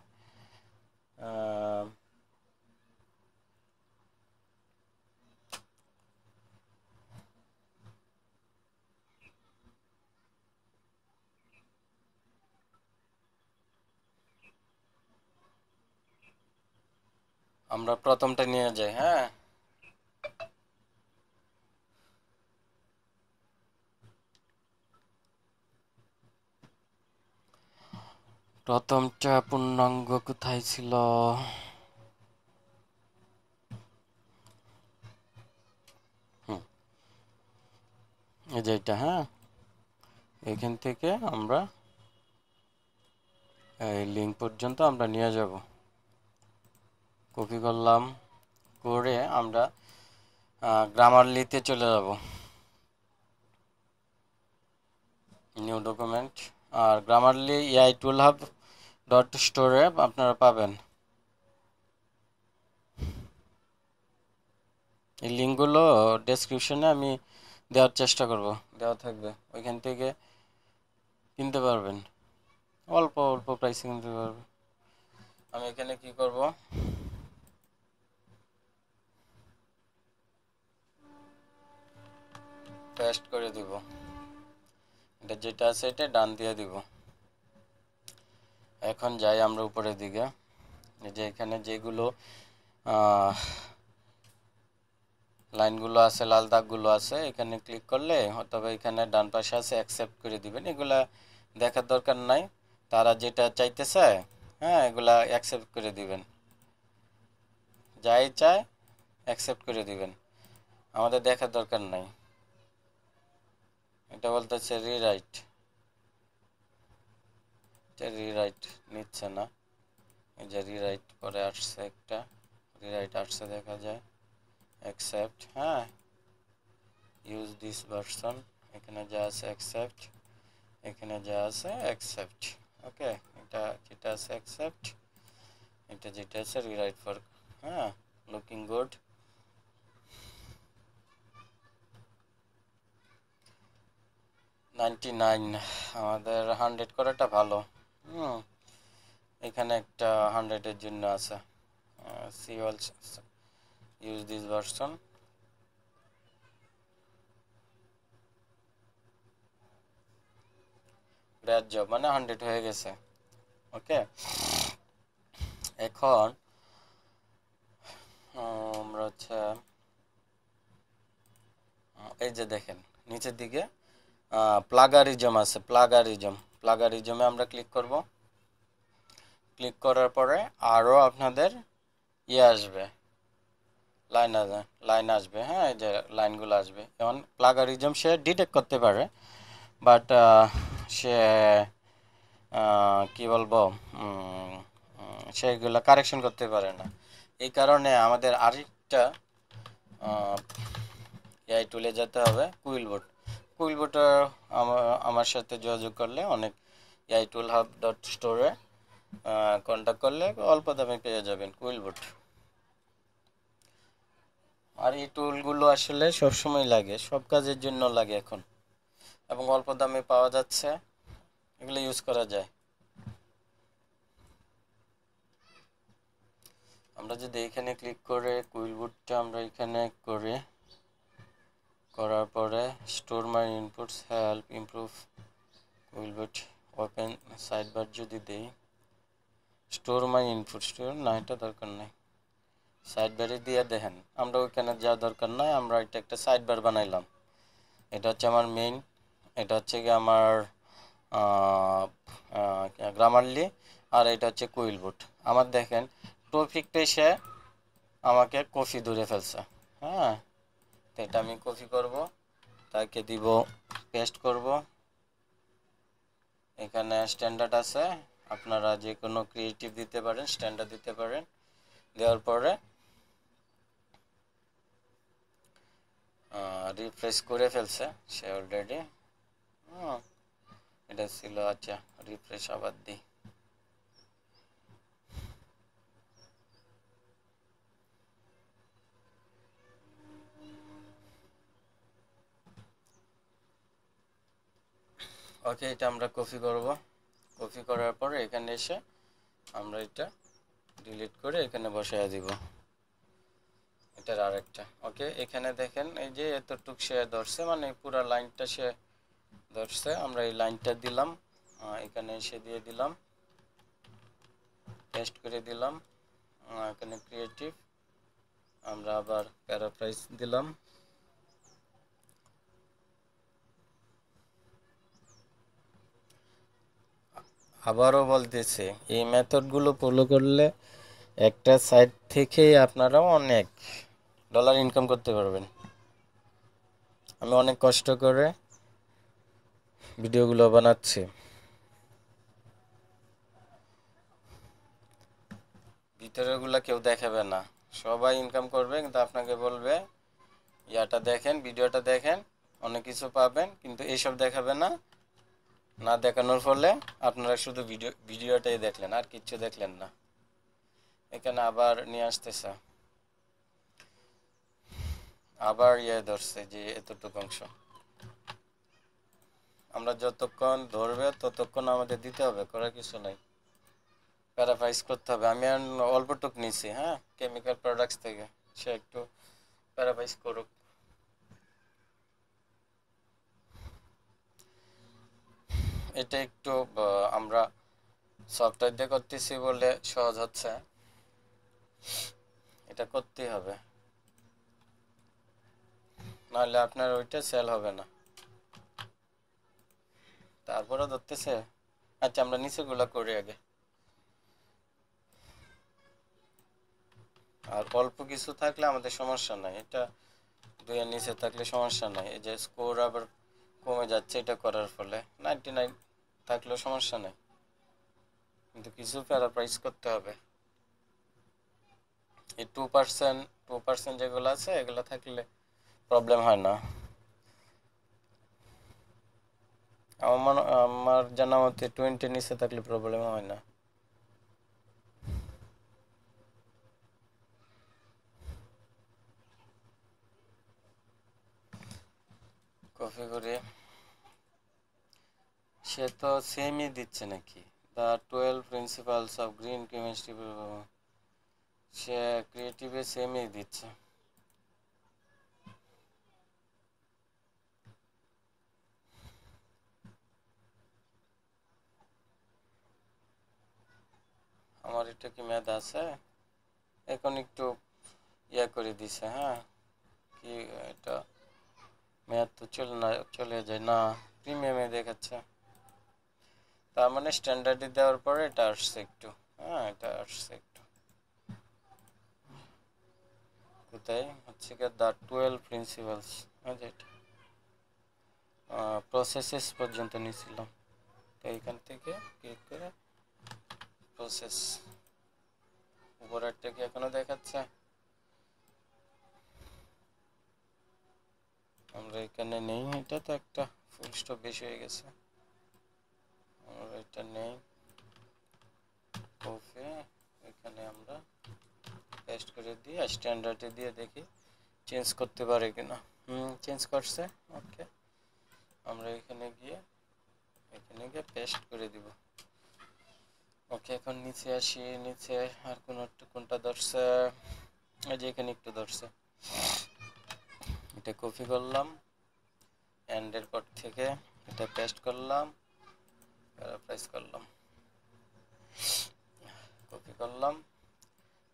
Speaker 1: আমরা প্রথমটা নিয়ে যাই হ্যাঁ প্রথমটা পূর্ণাঙ্গ কোথায় ছিল এই হ্যাঁ এখান থেকে আমরা এই লিঙ্ক পর্যন্ত আমরা নিয়ে যাব কপি করলাম করে আমরা গ্রামারলিতে চলে যাব নিউ ডকুমেন্ট আর Grammarly AI tool hub dot স্টোরে আপনারা পাবেন এই লিঙ্কগুলো ডেসক্রিপশনে আমি দেওয়ার চেষ্টা করব দেওয়া থাকবে ওইখান থেকে কিনতে পারবেন অল্প অল্প প্রাইসে কিনতে পারবেন আমি এখানে কি করবো পেস্ট করে দিব এটা যেটা আছে এটা ডান দিয়ে দিব এখন যাই আমরা উপরের দিকে যে এখানে যেগুলো লাইনগুলো আছে লাল দাগগুলো আছে এখানে ক্লিক করলে অথবা এখানে ডান পাশে আছে অ্যাকসেপ্ট করে দিবেন এগুলা দেখার দরকার নাই তারা যেটা চাইতে চায় হ্যাঁ এগুলা অ্যাকসেপ্ট করে দিবেন যাই চায় অ্যাকসেপ্ট করে দিবেন আমাদের দেখার দরকার নাই এটা বলতেছে রিরাইট এটা রিরাইট নিচ্ছে না এই যে রিরাইট পরে আসছে একটা রিরাইট আসছে দেখা যায় অ্যাকসেপ্ট হ্যাঁ ইউজ দিস ভার্সন এখানে যা আছে অ্যাকসেপ্ট এখানে যা আছে অ্যাকসেপ্ট ওকে এটা যেটা আছে অ্যাকসেপ্ট এটা যেটা আছে রিরাইট ফর হ্যাঁ লুকিং গুড নাইনটি নাইন আমাদের হান্ড্রেড করাটা ভালো এখানে একটা হান্ড্রেডের জন্য আছে see all use this version job মানে হান্ড্রেড হয়ে গেছে ওকে এখন আমরা হচ্ছে এই যে দেখেন নিচের দিকে প্লাগারিজম আছে প্লাগারিজম প্লাগারিজমে আমরা ক্লিক করব ক্লিক করার পরে আরও আপনাদের ইয়ে আসবে লাইন আসবে লাইন আসবে হ্যাঁ এই যে লাইনগুলো আসবে যেমন প্লাগারিজম সে ডিটেক্ট করতে পারে বাট সে কি বলবো সেগুলো কারেকশন করতে পারে না এই কারণে আমাদের আরেকটা এআই টুলে যেতে হবে কুইল বোর্ড কুইলবোটার আমার সাথে যোগাযোগ করলে অনেক আইটুল হাব ডট স্টোরে কন্ট্যাক্ট করলে অল্প দামে পেয়ে যাবেন কুইলবোট আর এই টুলগুলো আসলে সবসময় লাগে সব কাজের জন্য লাগে এখন এবং অল্প দামে পাওয়া যাচ্ছে এগুলো ইউজ করা যায় আমরা যদি এখানে ক্লিক করে কুইলবুটটা আমরা এখানে করে করার পরে store my inputs help improve উইলবেট ওপেন সাইড বার যদি দিই স্টোর মাই ইনপুট স্টোর না এটা দরকার নেই বারে দিয়ে দেখেন আমরা ওইখানে যা দরকার নাই আমরা এটা একটা সাইড বার বানাইলাম এটা হচ্ছে আমার মেইন এটা হচ্ছে কি আমার গ্রামারলি আর এটা হচ্ছে কুইল বুট আমার দেখেন ট্রফিকটা সে আমাকে কফি দূরে ফেলছে হ্যাঁ এটা আমি কপি করব তাকে দিব পেস্ট করব এখানে স্ট্যান্ডার্ড আছে আপনারা যে কোনো ক্রিয়েটিভ দিতে পারেন স্ট্যান্ডার্ড দিতে পারেন দেওয়ার পরে রিফ্রেশ করে ফেলছে সে অলরেডি এটা ছিল আচ্ছা রিফ্রেশ আবার দিই ওকে এটা আমরা কপি করব কপি করার পরে এখানে এসে আমরা এটা ডিলিট করে এখানে বসায় দিব এটার আর একটা ওকে এখানে দেখেন এই যে এতটুক সে ধরছে মানে পুরো লাইনটা সে ধরছে আমরা এই লাইনটা দিলাম এখানে এসে দিয়ে দিলাম টেস্ট করে দিলাম এখানে ক্রিয়েটিভ আমরা আবার প্যারাপ্রাইজ দিলাম আবারও বলতেছে এই মেথডগুলো ফলো করলে একটা সাইট থেকেই আপনারা অনেক ডলার ইনকাম করতে পারবেন আমি অনেক কষ্ট করে ভিডিওগুলো বানাচ্ছি ভিতরেগুলো কেউ দেখাবে না সবাই ইনকাম করবে কিন্তু আপনাকে বলবে ইয়াটা দেখেন ভিডিওটা দেখেন অনেক কিছু পাবেন কিন্তু এইসব দেখাবে না না দেখানোর ফলে আপনারা শুধু ভিডিও ভিডিওটাই দেখলেন আর কিচ্ছু দেখলেন না এখানে আবার নিয়ে আসতেছে আবার ইয়ে ধরছে যে এতটুকু অংশ আমরা যতক্ষণ ধরবে ততক্ষণ আমাদের দিতে হবে করার কিছু নাই প্যারাফাইজ করতে হবে আমি অল্পটুক নিছি হ্যাঁ কেমিক্যাল প্রোডাক্টস থেকে সে একটু প্যারাফাইজ করুক এটা একটু আমরা সফটওয়্যার দিয়ে করতেছি বলে সহজ হচ্ছে এটা করতে হবে নাহলে আপনার ওইটা সেল হবে না তারপরে ধরতেছে আচ্ছা আমরা গুলো করি আগে আর অল্প কিছু থাকলে আমাদের সমস্যা নাই এটা দুইয়ের নিচে থাকলে সমস্যা নাই এই যে স্কোর আবার কমে যাচ্ছে এটা করার ফলে নাইনটি নাইন থাকলেও সমস্যা নেই কিন্তু কিছু প্যারাপ্রাইজ করতে হবে এই টু পার্সেন্ট টু পার্সেন্ট যেগুলো আছে এগুলো থাকলে প্রবলেম হয় না আমার মনে আমার জানা মতে টোয়েন্টি নিচে থাকলে প্রবলেম হয় না কপি করে সে তো সেমই দিচ্ছে নাকি the twelve principles of green chemistry সে ক্রিয়েটিভে সেমই দিচ্ছে আমার এটা কি মেয়াদ আছে এখন একটু ইয়া করে দিছে হ্যাঁ কি এটা মেয়াদ তো চলে না চলে যায় না প্রিমিয়ামে দেখাচ্ছে তার মানে স্ট্যান্ডার্ডে দেওয়ার পরে এটা আসছে একটু হ্যাঁ এটা আসছে একটু কোথায় হচ্ছে কি দ্য টুয়েলভ প্রিন্সিপালস প্রসেসেস পর্যন্ত নিয়েছিলাম তো এইখান থেকে ক্লিক করে প্রসেস উপরেরটা কি এখনো দেখাচ্ছে আমরা এখানে নেই এটা তো একটা ফুল স্টপ বেশি হয়ে গেছে আমরা এটা নেই ওকে এখানে আমরা পেস্ট করে দিই স্ট্যান্ডার্ডে দিয়ে দেখি চেঞ্জ করতে পারে কিনা হুম চেঞ্জ করছে ওকে আমরা এখানে গিয়ে এখানে গিয়ে পেস্ট করে দিব ওকে এখন নিচে আসি নিচে আর কোন কোনটা ধরছে এই যে এখানে একটু ধরছে এটা কপি করলাম অ্যান্ডের পর থেকে এটা পেস্ট করলাম প্যারাফ্রাইজ করলাম কপি করলাম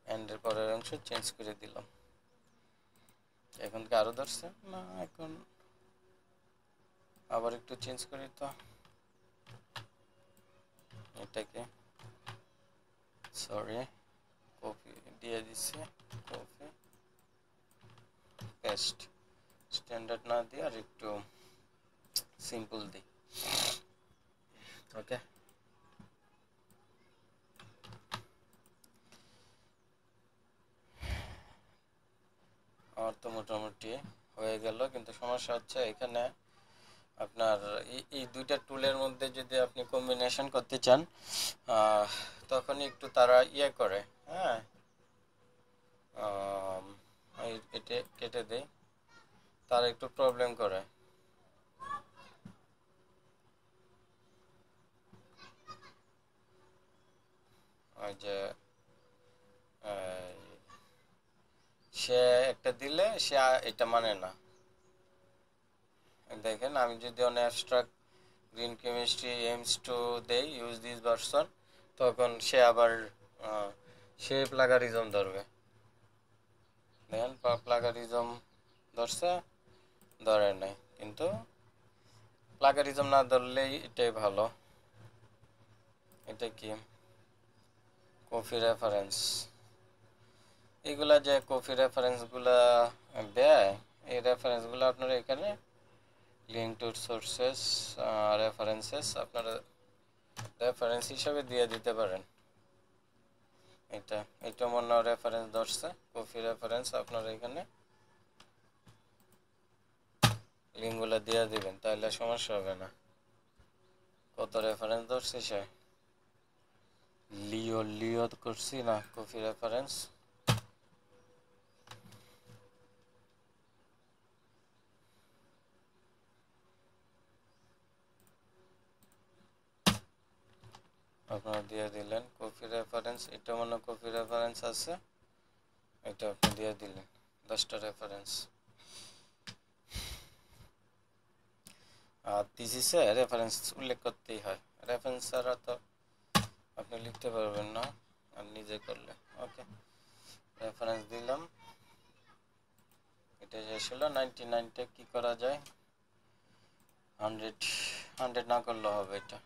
Speaker 1: অ্যান্ডের পরের অংশ চেঞ্জ করে দিলাম এখন কি আরও ধরছে না এখন আবার একটু চেঞ্জ করি তো এটাকে সরি কপি দিয়ে দিচ্ছি কপি পেস্ট স্ট্যান্ডার্ড না দিয়ে আর একটু সিম্পল দিই Okay. আমার তো মোটামুটি হয়ে গেল কিন্তু সমস্যা হচ্ছে এখানে আপনার এই দুইটা টুলের মধ্যে যদি আপনি কম্বিনেশন করতে চান তখন একটু তারা ইয়ে করে হ্যাঁ কেটে কেটে দেয় তারা একটু প্রবলেম করে ওই যে সে একটা দিলে সে এটা মানে না দেখেন আমি যদি অনেক গ্রিন কেমিস্ট্রি এমস টু দেই ইউজ দিস ভার্সন তখন সে আবার সে প্লাগারিজম ধরবে দেখেন প্লাগারিজম ধরছে ধরে নাই কিন্তু প্লাগারিজম না ধরলেই এটাই ভালো এটা কি কপি রেফারেন্স এগুলা যে কপি রেফারেন্সগুলা দেয় এই রেফারেন্সগুলো আপনারা এখানে লিঙ্ক টু সোর্সেস রেফারেন্সেস আপনারা রেফারেন্স হিসাবে দিয়ে দিতে পারেন এটা এটা মনে রেফারেন্স ধরছে কপি রেফারেন্স আপনারা এখানে লিঙ্কগুলো দিয়ে দিবেন তাহলে সমস্যা হবে না কত রেফারেন্স ধরছে সে লিও লিও করছি না কপি রেফারেন্স আপনারা দিয়ে দিলেন কপি রেফারেন্স এটা মনে কপি রেফারেন্স আছে এটা আপনি দিয়ে দিলেন দশটা রেফারেন্স আর থিসিসে রেফারেন্স উল্লেখ করতেই হয় রেফারেন্স ছাড়া তো আপনি লিখতে পারবেন না আর নিজে করলে ওকে রেফারেন্স দিলাম এটা যে ছিল নাইনটি নাইনটা কী করা যায় হান্ড্রেড হান্ড্রেড না করলে হবে এটা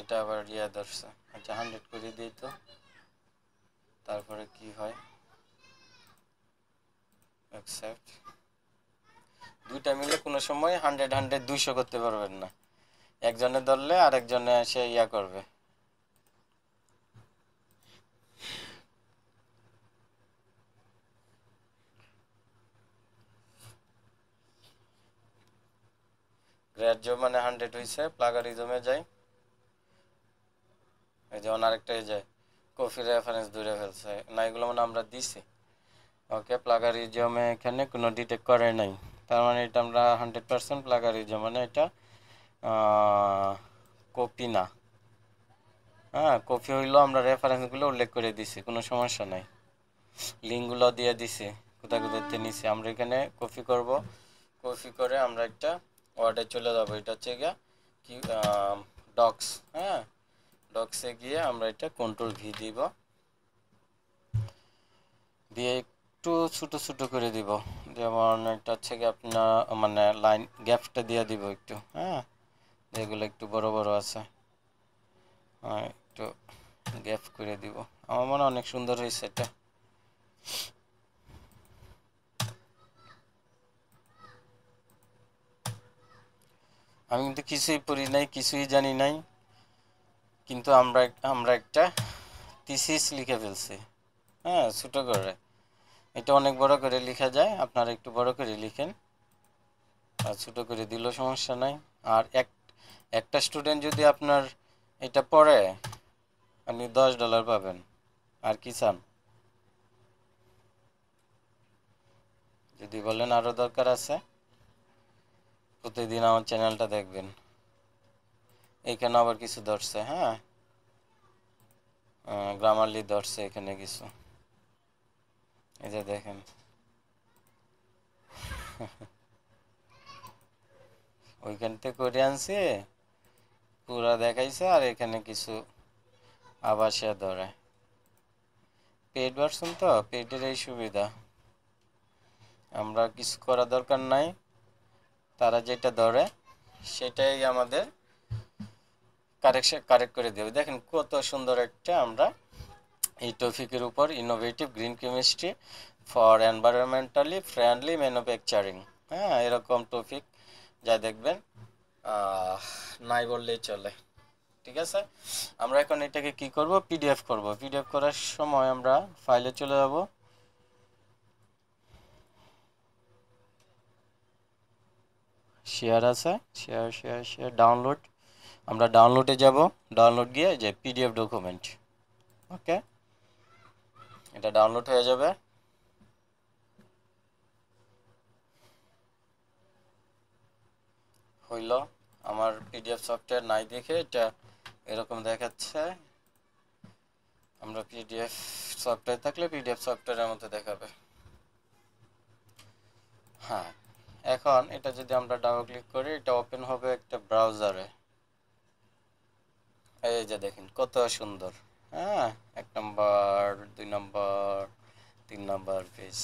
Speaker 1: এটা আবার ইয়া দর্শ আচ্ছা হান্ড্রেড করে দিই তো তারপরে কি হয় অ্যাকসেপ্ট দুইটা মিলে কোনো সময় হান্ড্রেড হান্ড্রেড দুইশো করতে পারবেন না একজনে ধরলে আরেকজনে সে ইয়া করবে গ্রেড মানে হান্ড্রেড হয়েছে প্লাগারিজমে যাই এই যেমন আরেকটা এই যায় কফি রেফারেন্স দূরে ফেলছে না এগুলো মানে আমরা দিছি ওকে প্লাগারিজমে এখানে কোনো ডিটেক্ট করে নাই তার মানে এটা আমরা হান্ড্রেড পার্সেন্ট প্লাগারিজম মানে এটা কপি না হ্যাঁ কপি হইলো আমরা রেফারেন্সগুলো উল্লেখ করে দিছি কোনো সমস্যা নাই লিঙ্কগুলো দিয়ে দিছি কোথায় কোথাতে নিছি আমরা এখানে কপি করব কপি করে আমরা একটা ওয়ার্ডে চলে যাবো এটা হচ্ছে গিয়া কি ডক্স হ্যাঁ ডক্সে গিয়ে আমরা এটা কন্ট্রোল ভি দিব দিয়ে একটু ছোটো ছোটো করে দিব যেমন এটা হচ্ছে গিয়ে আপনার মানে লাইন গ্যাপটা দিয়ে দিব একটু হ্যাঁ এগুলো একটু বড় বড় আছে একটু গ্যাপ করে দিব আমার মনে অনেক সুন্দর হয়েছে এটা আমি কিন্তু কিছুই পড়ি নাই কিছুই জানি নাই কিন্তু আমরা আমরা একটা টিসিস লিখে ফেলছি হ্যাঁ ছোট করে এটা অনেক বড় করে লেখা যায় আপনারা একটু বড় করে লিখেন আর ছোট করে দিলেও সমস্যা নাই আর এক একটা স্টুডেন্ট যদি আপনার এটা পড়ে আপনি দশ ডলার পাবেন আর কি চান যদি বলেন আরও দরকার আছে প্রতিদিন আমার চ্যানেলটা দেখবেন এইখানে আবার কিছু ধরছে হ্যাঁ গ্রামারলি ধরছে এখানে কিছু এই যে দেখেন থেকে করে আনছি পুরা দেখাইছে আর এখানে কিছু আবাসিয়া ধরে পেড ভার্সন তো পেডের এই সুবিধা আমরা কিছু করা দরকার নাই তারা যেটা ধরে সেটাই আমাদের কারেকশন কারেক্ট করে দেবে দেখেন কত সুন্দর একটা আমরা এই টপিকের উপর innovative green chemistry for environmentally friendly manufacturing হ্যাঁ এরকম টপিক যা দেখবেন নাই বললেই চলে ঠিক আছে আমরা এখন এটাকে কি করব পিডিএফ করব পিডিএফ করার সময় আমরা ফাইলে চলে যাব শেয়ার আছে শেয়ার শেয়ার শেয়ার ডাউনলোড আমরা ডাউনলোডে যাব ডাউনলোড গিয়ে যে পিডিএফ ডকুমেন্ট ওকে এটা ডাউনলোড হয়ে যাবে হইল আমার পিডিএফ সফটওয়্যার নাই দেখে এটা এরকম দেখাচ্ছে আমরা পিডিএফ সফটওয়্যার থাকলে পিডিএফ সফটওয়্যারের মধ্যে দেখাবে হ্যাঁ এখন এটা যদি আমরা ডাবল ক্লিক করি এটা ওপেন হবে একটা ব্রাউজারে এই যে দেখেন কত সুন্দর হ্যাঁ এক নম্বর দুই নম্বর তিন নম্বর পেজ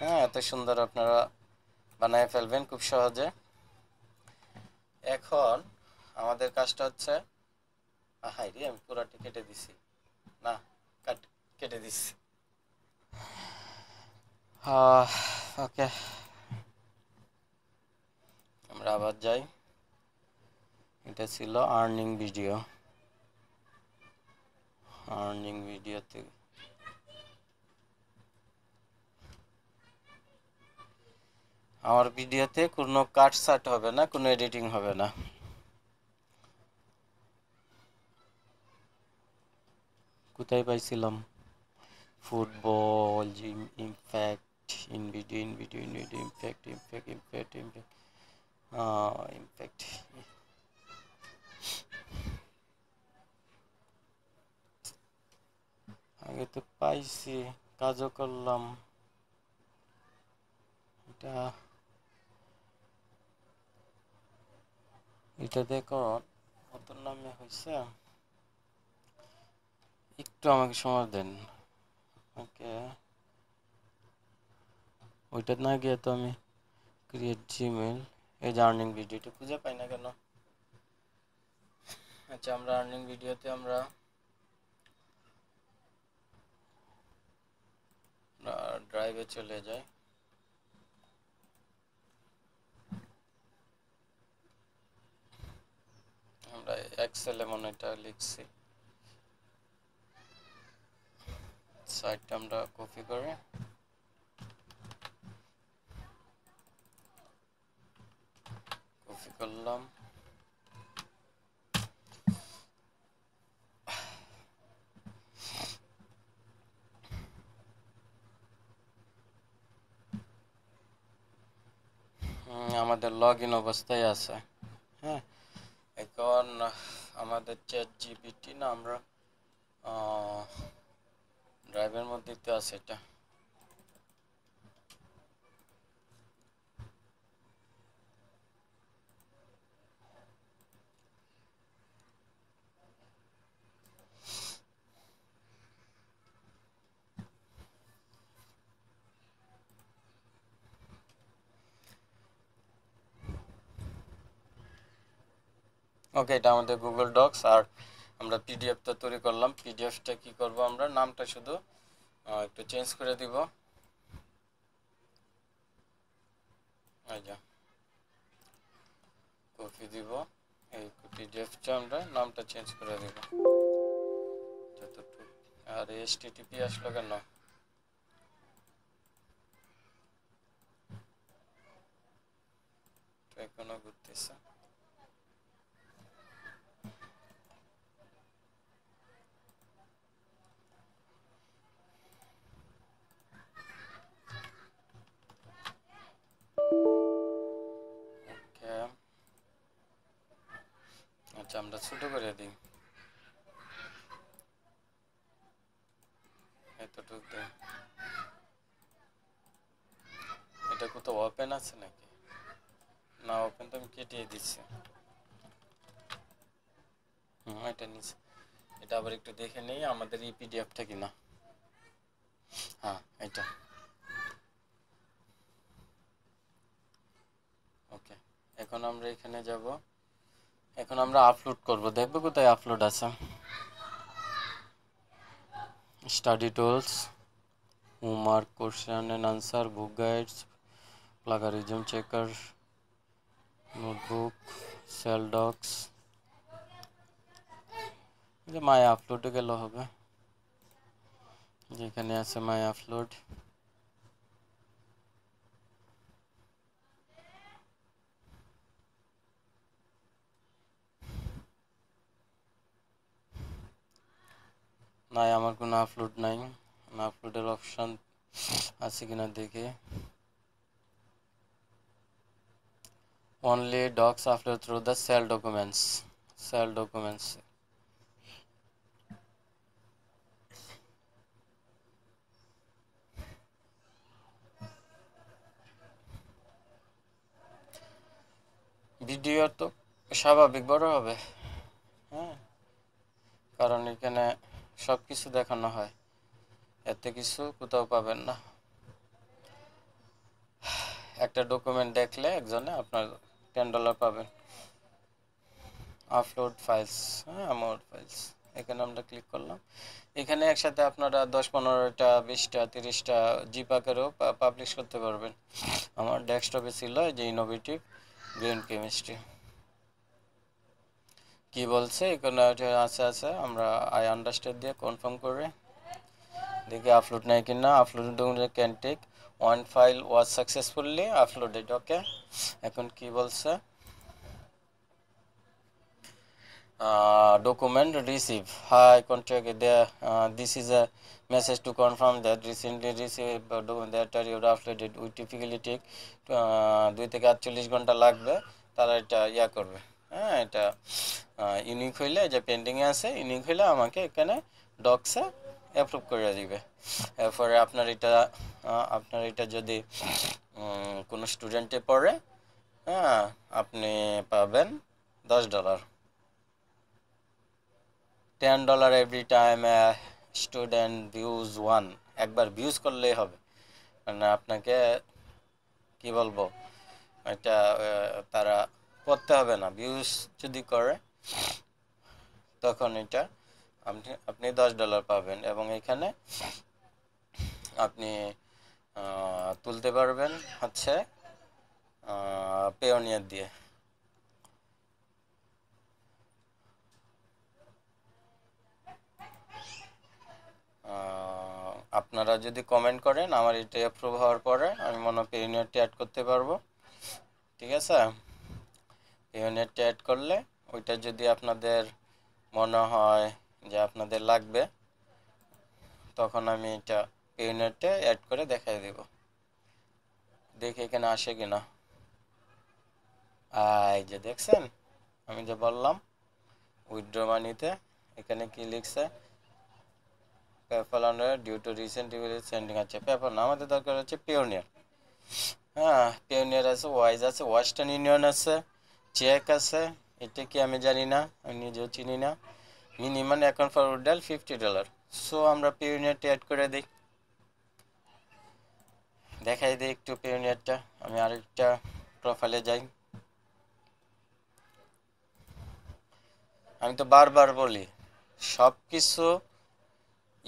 Speaker 1: হ্যাঁ এত সুন্দর আপনারা বানায় ফেলবেন খুব সহজে এখন আমাদের কাজটা হচ্ছে হাই রে আমি পুরাটি কেটে দিছি না কাট কেটে দিছি ওকে আমরা আবার যাই এটা ছিল আর্নিং ভিডিও আর্নিং ভিডিওতে আমার ভিডিওতে কোনো সাট হবে না কোনো এডিটিং হবে না কোথায় পাইছিলাম football gym impact in video in video in video impact impact impact impact impact আগে তো পাইছি কাজও করলাম এটা এটা দেখো নতুন নামে হয়েছে একটু আমাকে সময় দেন ওকে ওইটা না গিয়ে তো আমি ক্রিয়েট জিমেল এই যে আর্নিং ভিডিওটা খুঁজে পাই না কেন আচ্ছা আমরা আর্নিং ভিডিওতে আমরা ড্রাইভে চলে যাই আমরা এক্সেলে মনে এটা লিখছি সাইটটা আমরা কপি করে কপি করলাম আমাদের লগ ইন অবস্থায় আছে হ্যাঁ এখন আমাদের চ্যাট জিপিটি না আমরা ড্রাইভের মধ্যে তো আছে এটা ওকে এটা আমাদের গুগল ডক্স আর আমরা পিডিএফটা তৈরি করলাম পিডিএফটা কি করব আমরা নামটা শুধু একটু চেঞ্জ করে দিব কপি দিব এই পিডিএফটা আমরা নামটা চেঞ্জ করে দিব যতটুকু আর এসটিটিপি আসলো কেন এখনো ঘুরতেছে আমরা ছোট করে দিই এটা কোথাও ওপেন আছে নাকি না ওপেন তো আমি কেটে দিচ্ছি এটা নিচে এটা আবার একটু দেখে নেই আমাদের এই পিডিএফটা কিনা হ্যাঁ এটা ওকে এখন আমরা এখানে যাব এখন আমরা আপলোড করব দেখব কোথায় আপলোড আছে study tools homework question and answer book guides logarithm checker notebook sell docs এই মা আপলোড তো গেল হবে এখানে আছে মাই আপলোড নাই আমার কোনো আপলোড নাই আপলোডের অপশান আছে কিনা দেখে only docs upload through the sell documents sell documents video তো স্বাভাবিক বড় হবে হ্যাঁ কারণ এখানে সব কিছু দেখানো হয় এত কিছু কোথাও পাবেন না একটা ডকুমেন্ট দেখলে একজনে আপনার টেন ডলার পাবেন আপলোড ফাইলস হ্যাঁ আমার ফাইলস এখানে আমরা ক্লিক করলাম এখানে একসাথে আপনারা দশ পনেরোটা বিশটা তিরিশটা জি পাকেরও পাবলিশ করতে পারবেন আমার ডেস্কটপে ছিল যে ইনোভেটিভ গ্রিন কেমিস্ট্রি কি বলছে এখানে আছে আছে আমরা আই আন্ডারস্ট্যান্ড দিয়ে কনফার্ম করবে দেখি আপলোড নাই কি না upload can take one file was successfully uploaded okay এখন কি বলছে ডকুমেন্ট রিসিভ হাই কন্ট্রাক্ট দেয়া this is a message to confirm that recently receive there your uploaded we ঠিক দুই থেকে আটচল্লিশ ঘন্টা লাগবে তারা এটা ইয়া করবে হ্যাঁ এটা ইউনিক হইলে যে পেন্ডিংয়ে আছে ইউনিক হইলে আমাকে এখানে ডক্সে অ্যাপ্রুভ করে দিবে এরপরে আপনার এটা আপনার এটা যদি কোনো স্টুডেন্টে পড়ে হ্যাঁ আপনি পাবেন দশ dollar ten dollar every time student views one একবার ভিউজ করলেই হবে মানে আপনাকে কি বলবো এটা তারা করতে হবে না ভিউজ যদি করে তখন এটা আপনি আপনি দশ ডলার পাবেন এবং এখানে আপনি তুলতে পারবেন হচ্ছে পেওনিয়ার দিয়ে আপনারা যদি কমেন্ট করেন আমার এটা অ্যাপ্রুভ হওয়ার পরে আমি মনে হয় পেওনিয়ারটি অ্যাড করতে পারবো ঠিক আছে ইউনিটটা অ্যাড করলে ওইটা যদি আপনাদের মনে হয় যে আপনাদের লাগবে তখন আমি এটা ইউনিটটা অ্যাড করে দেখাই দেব দেখি এখানে আসে কি না এই যে দেখছেন আমি যে বললাম উইথড্র মানিতে এখানে কি লিখছে paper under due to recent sending আছে পেপার না আমাদের দরকার হচ্ছে পিওনিয়ার হ্যাঁ পিওনিয়ার আছে ওয়াইজ আছে ওয়েস্টার্ন ইউনিয়ন আছে চেক আছে এটা কি আমি জানি না আমি নিজেও চিনি না minimum account for withdrawal fifty dollar so আমরা পিউনিয়ারটা অ্যাড করে দিই দেখাই দিই একটু পিউনিয়ারটা আমি আরেকটা প্রোফাইলে যাই আমি তো বারবার বলি সব কিছু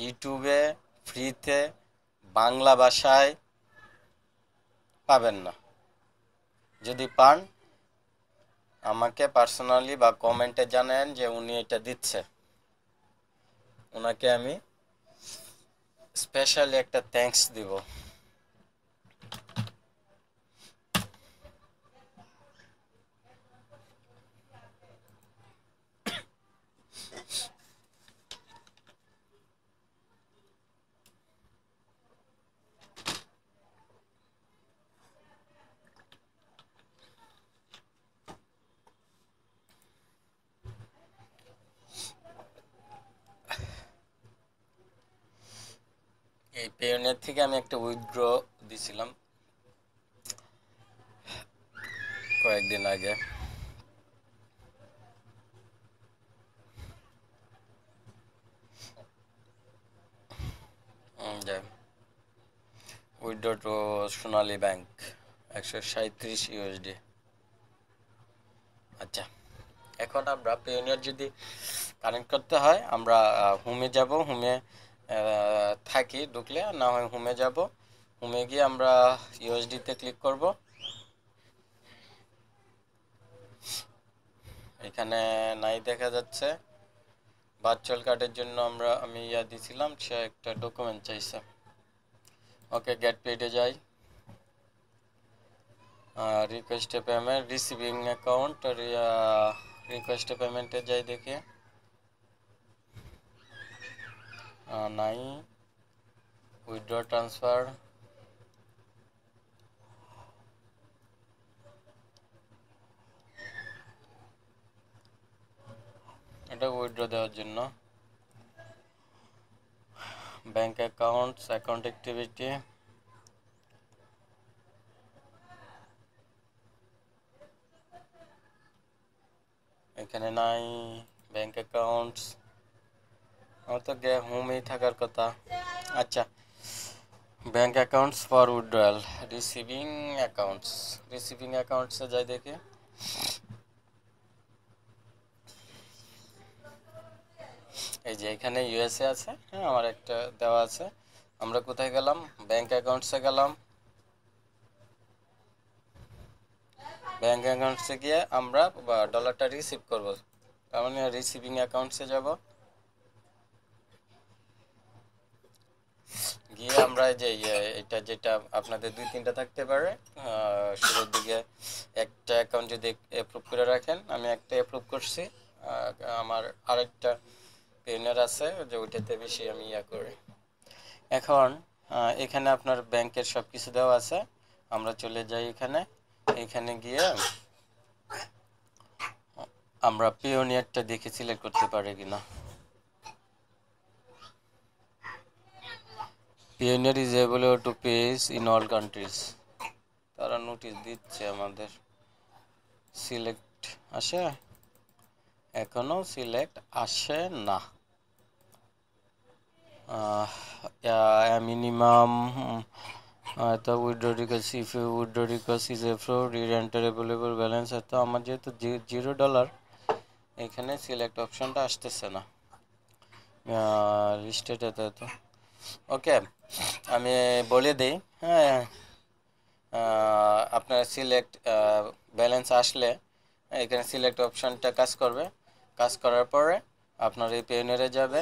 Speaker 1: ইউটিউবে ফ্রিতে বাংলা ভাষায় পাবেন না যদি পান আমাকে পার্সোনালি বা কমেন্টে জানেন যে উনি এটা দিচ্ছে ওনাকে আমি স্পেশালি একটা থ্যাঙ্কস দিব এই পেয়নের থেকে আমি একটা উইথড্র দিছিলাম কয়েকদিন আগে উইথড্র টু সোনালী ব্যাংক একশো সাঁত্রিশ ইউএসডি আচ্ছা এখন আমরা পেয়নিয়ার যদি কানেক্ট করতে হয় আমরা হোমে যাব হোমে থাকি ঢুকলে না হয় হোমে যাব হোমে গিয়ে আমরা ইউএসডিতে ক্লিক করব এখানে নাই দেখা যাচ্ছে ভার্চুয়াল কার্ডের জন্য আমরা আমি ইয়া দিছিলাম সে একটা ডকুমেন্ট চাইছে ওকে গেট পেডে যাই রিকোয়েস্টে পেমেন্ট রিসিভিং অ্যাকাউন্ট রিকোয়েস্টে পেমেন্টে যাই দেখে নাই উইথড্র ট্রান্সফার এটা উইথড্র দেওয়ার জন্য ব্যাংক অ্যাকাউন্টস অ্যাকাউন্ট অ্যাক্টিভিটি এখানে নাই ব্যাংক অ্যাকাউন্টস আমার তো গ্যা হোমেই থাকার কথা আচ্ছা bank accounts for withdrawal receiving accounts receiving অ্যাকাউন্টসে যাই দেখে এই যে এখানে ইউএসএ আছে হ্যাঁ আমার একটা দেওয়া আছে আমরা কোথায় গেলাম ব্যাঙ্ক অ্যাকাউন্টসে গেলাম ব্যাঙ্ক অ্যাকাউন্টসে গিয়ে আমরা ডলারটা রিসিভ করবো তার মানে রিসিভিং অ্যাকাউন্টসে যাবো গিয়ে আমরা যে ইয়ে, এটা যেটা আপনাদের দুই তিনটা থাকতে পারে শুরুর দিকে একটা অ্যাকাউন্ট যদি অ্যাপ্রুভ করে রাখেন আমি একটা অ্যাপ্রুভ করছি আমার আরেকটা পেনার আছে যে ওইটাতে বেশি আমি ইয়া করি এখন এখানে আপনার ব্যাংকের সব কিছু দেওয়া আছে আমরা চলে যাই এখানে এখানে গিয়ে আমরা পিওনিয়ারটা দেখে সিলেক্ট করতে পারি কিনা Payoneer is able to pace in all countries তারা নোটিশ দিচ্ছে আমাদের সিলেক্ট আসে এখনও সিলেক্ট আসে না মিনিমাম তো withdraw request if you withdraw request is এফ্রোড ইউর অ্যাভেলেবল ব্যালেন্স তো আমার যেহেতু জিরো ডলার এখানে সিলেক্ট অপশনটা আসতেছে না লিস্টেড তো ওকে আমি বলে দিই হ্যাঁ আপনার সিলেক্ট ব্যালেন্স আসলে হ্যাঁ, এখানে সিলেক্ট অপশানটা কাজ করবে কাজ করার পরে আপনার এই পেউনিয়ারে যাবে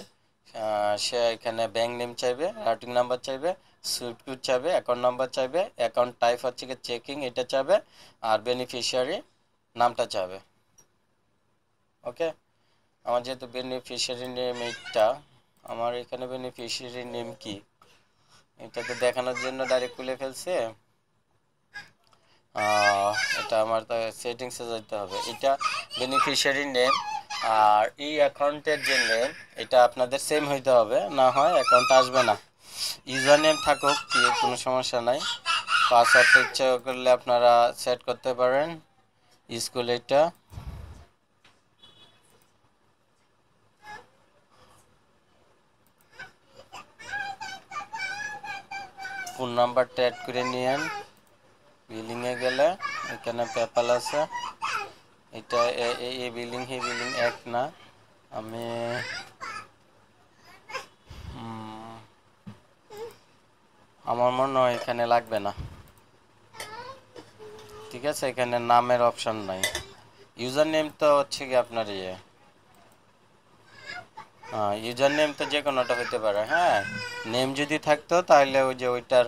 Speaker 1: সে এখানে ব্যাঙ্ক নেম চাইবে রাউটিং নাম্বার চাইবে সুইফট কোড চাইবে অ্যাকাউন্ট নাম্বার চাইবে অ্যাকাউন্ট টাইপ হচ্ছে কি চেকিং এটা চাইবে আর বেনিফিশিয়ারি নামটা চাইবে ওকে আমার যেহেতু বেনিফিশিয়ারি নেম এইটা আমার এখানে বেনিফিশিয়ারি নেম কী এটা তো দেখানোর জন্য ডাইরেক্ট খুলে ফেলছে এটা আমার তো সেটিংসে যেতে হবে এটা বেনিফিশিয়ারি নেম আর এই অ্যাকাউন্টের যে নেম এটা আপনাদের সেম হইতে হবে না হয় অ্যাকাউন্ট আসবে না ইউজার নেম থাকুক কোনো সমস্যা নাই পাসওয়ার্ড ইচ্ছা করলে আপনারা সেট করতে পারেন স্কুল এটা ফোন নাম্বারটা অ্যাড করে নিয়েন বিলিংয়ে গেলে এখানে পেপাল আছে এটা এই বিলিং হে বিলিং এক না আমি আমার মনে হয় এখানে লাগবে না ঠিক আছে এখানে নামের অপশন নাই ইউজার নেম তো হচ্ছে কি আপনার ইয়ে হ্যাঁ, ইউজার নেম তো যে কোনোটা হইতে পারে হ্যাঁ নেম যদি থাকতো তাহলে ওই যে ওইটার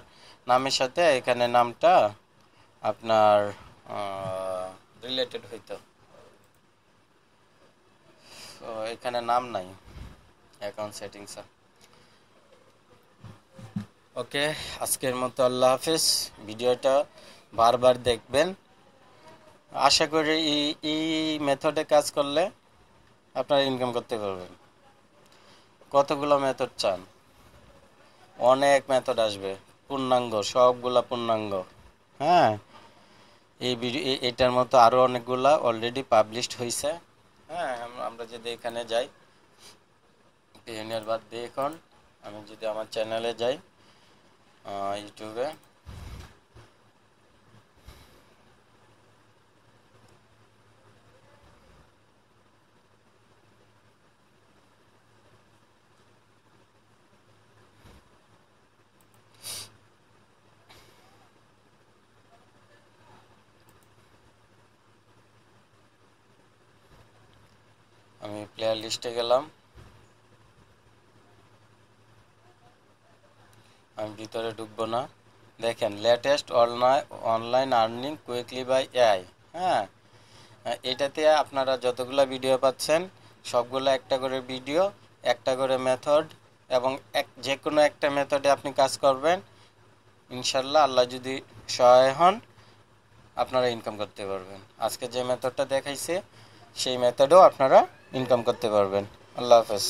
Speaker 1: নামের সাথে এখানে নামটা আপনার রিলেটেড হইতো এখানে নাম নাই অ্যাকাউন্ট সেটিংস ওকে আজকের মতো আল্লাহ হাফিজ ভিডিওটা বারবার দেখবেন আশা করি এই মেথডে কাজ করলে আপনারা ইনকাম করতে পারবেন কতগুলো মেথড চান অনেক মেথড আসবে পূর্ণাঙ্গ সবগুলা পূর্ণাঙ্গ হ্যাঁ এই ভিডিও এটার মতো আরও অনেকগুলা অলরেডি পাবলিশড হয়েছে হ্যাঁ আমরা যদি এখানে যাই পিএনএর বাদ দিয়ে এখন আমি যদি আমার চ্যানেলে যাই ইউটিউবে আমি প্লেয়ার লিস্টে গেলাম আমি ভিতরে ঢুকবো না দেখেন latest online online earning quickly by AI হ্যাঁ এটাতে আপনারা যতগুলো ভিডিও পাচ্ছেন সবগুলো একটা করে ভিডিও একটা করে মেথড এবং এক যে কোনো একটা মেথডে আপনি কাজ করবেন ইনশাল্লাহ আল্লাহ যদি সহায় হন আপনারা ইনকাম করতে পারবেন আজকে যে মেথডটা দেখাইছে সেই মেথডেও আপনারা ইনকাম করতে পারবেন আল্লাহ হাফেজ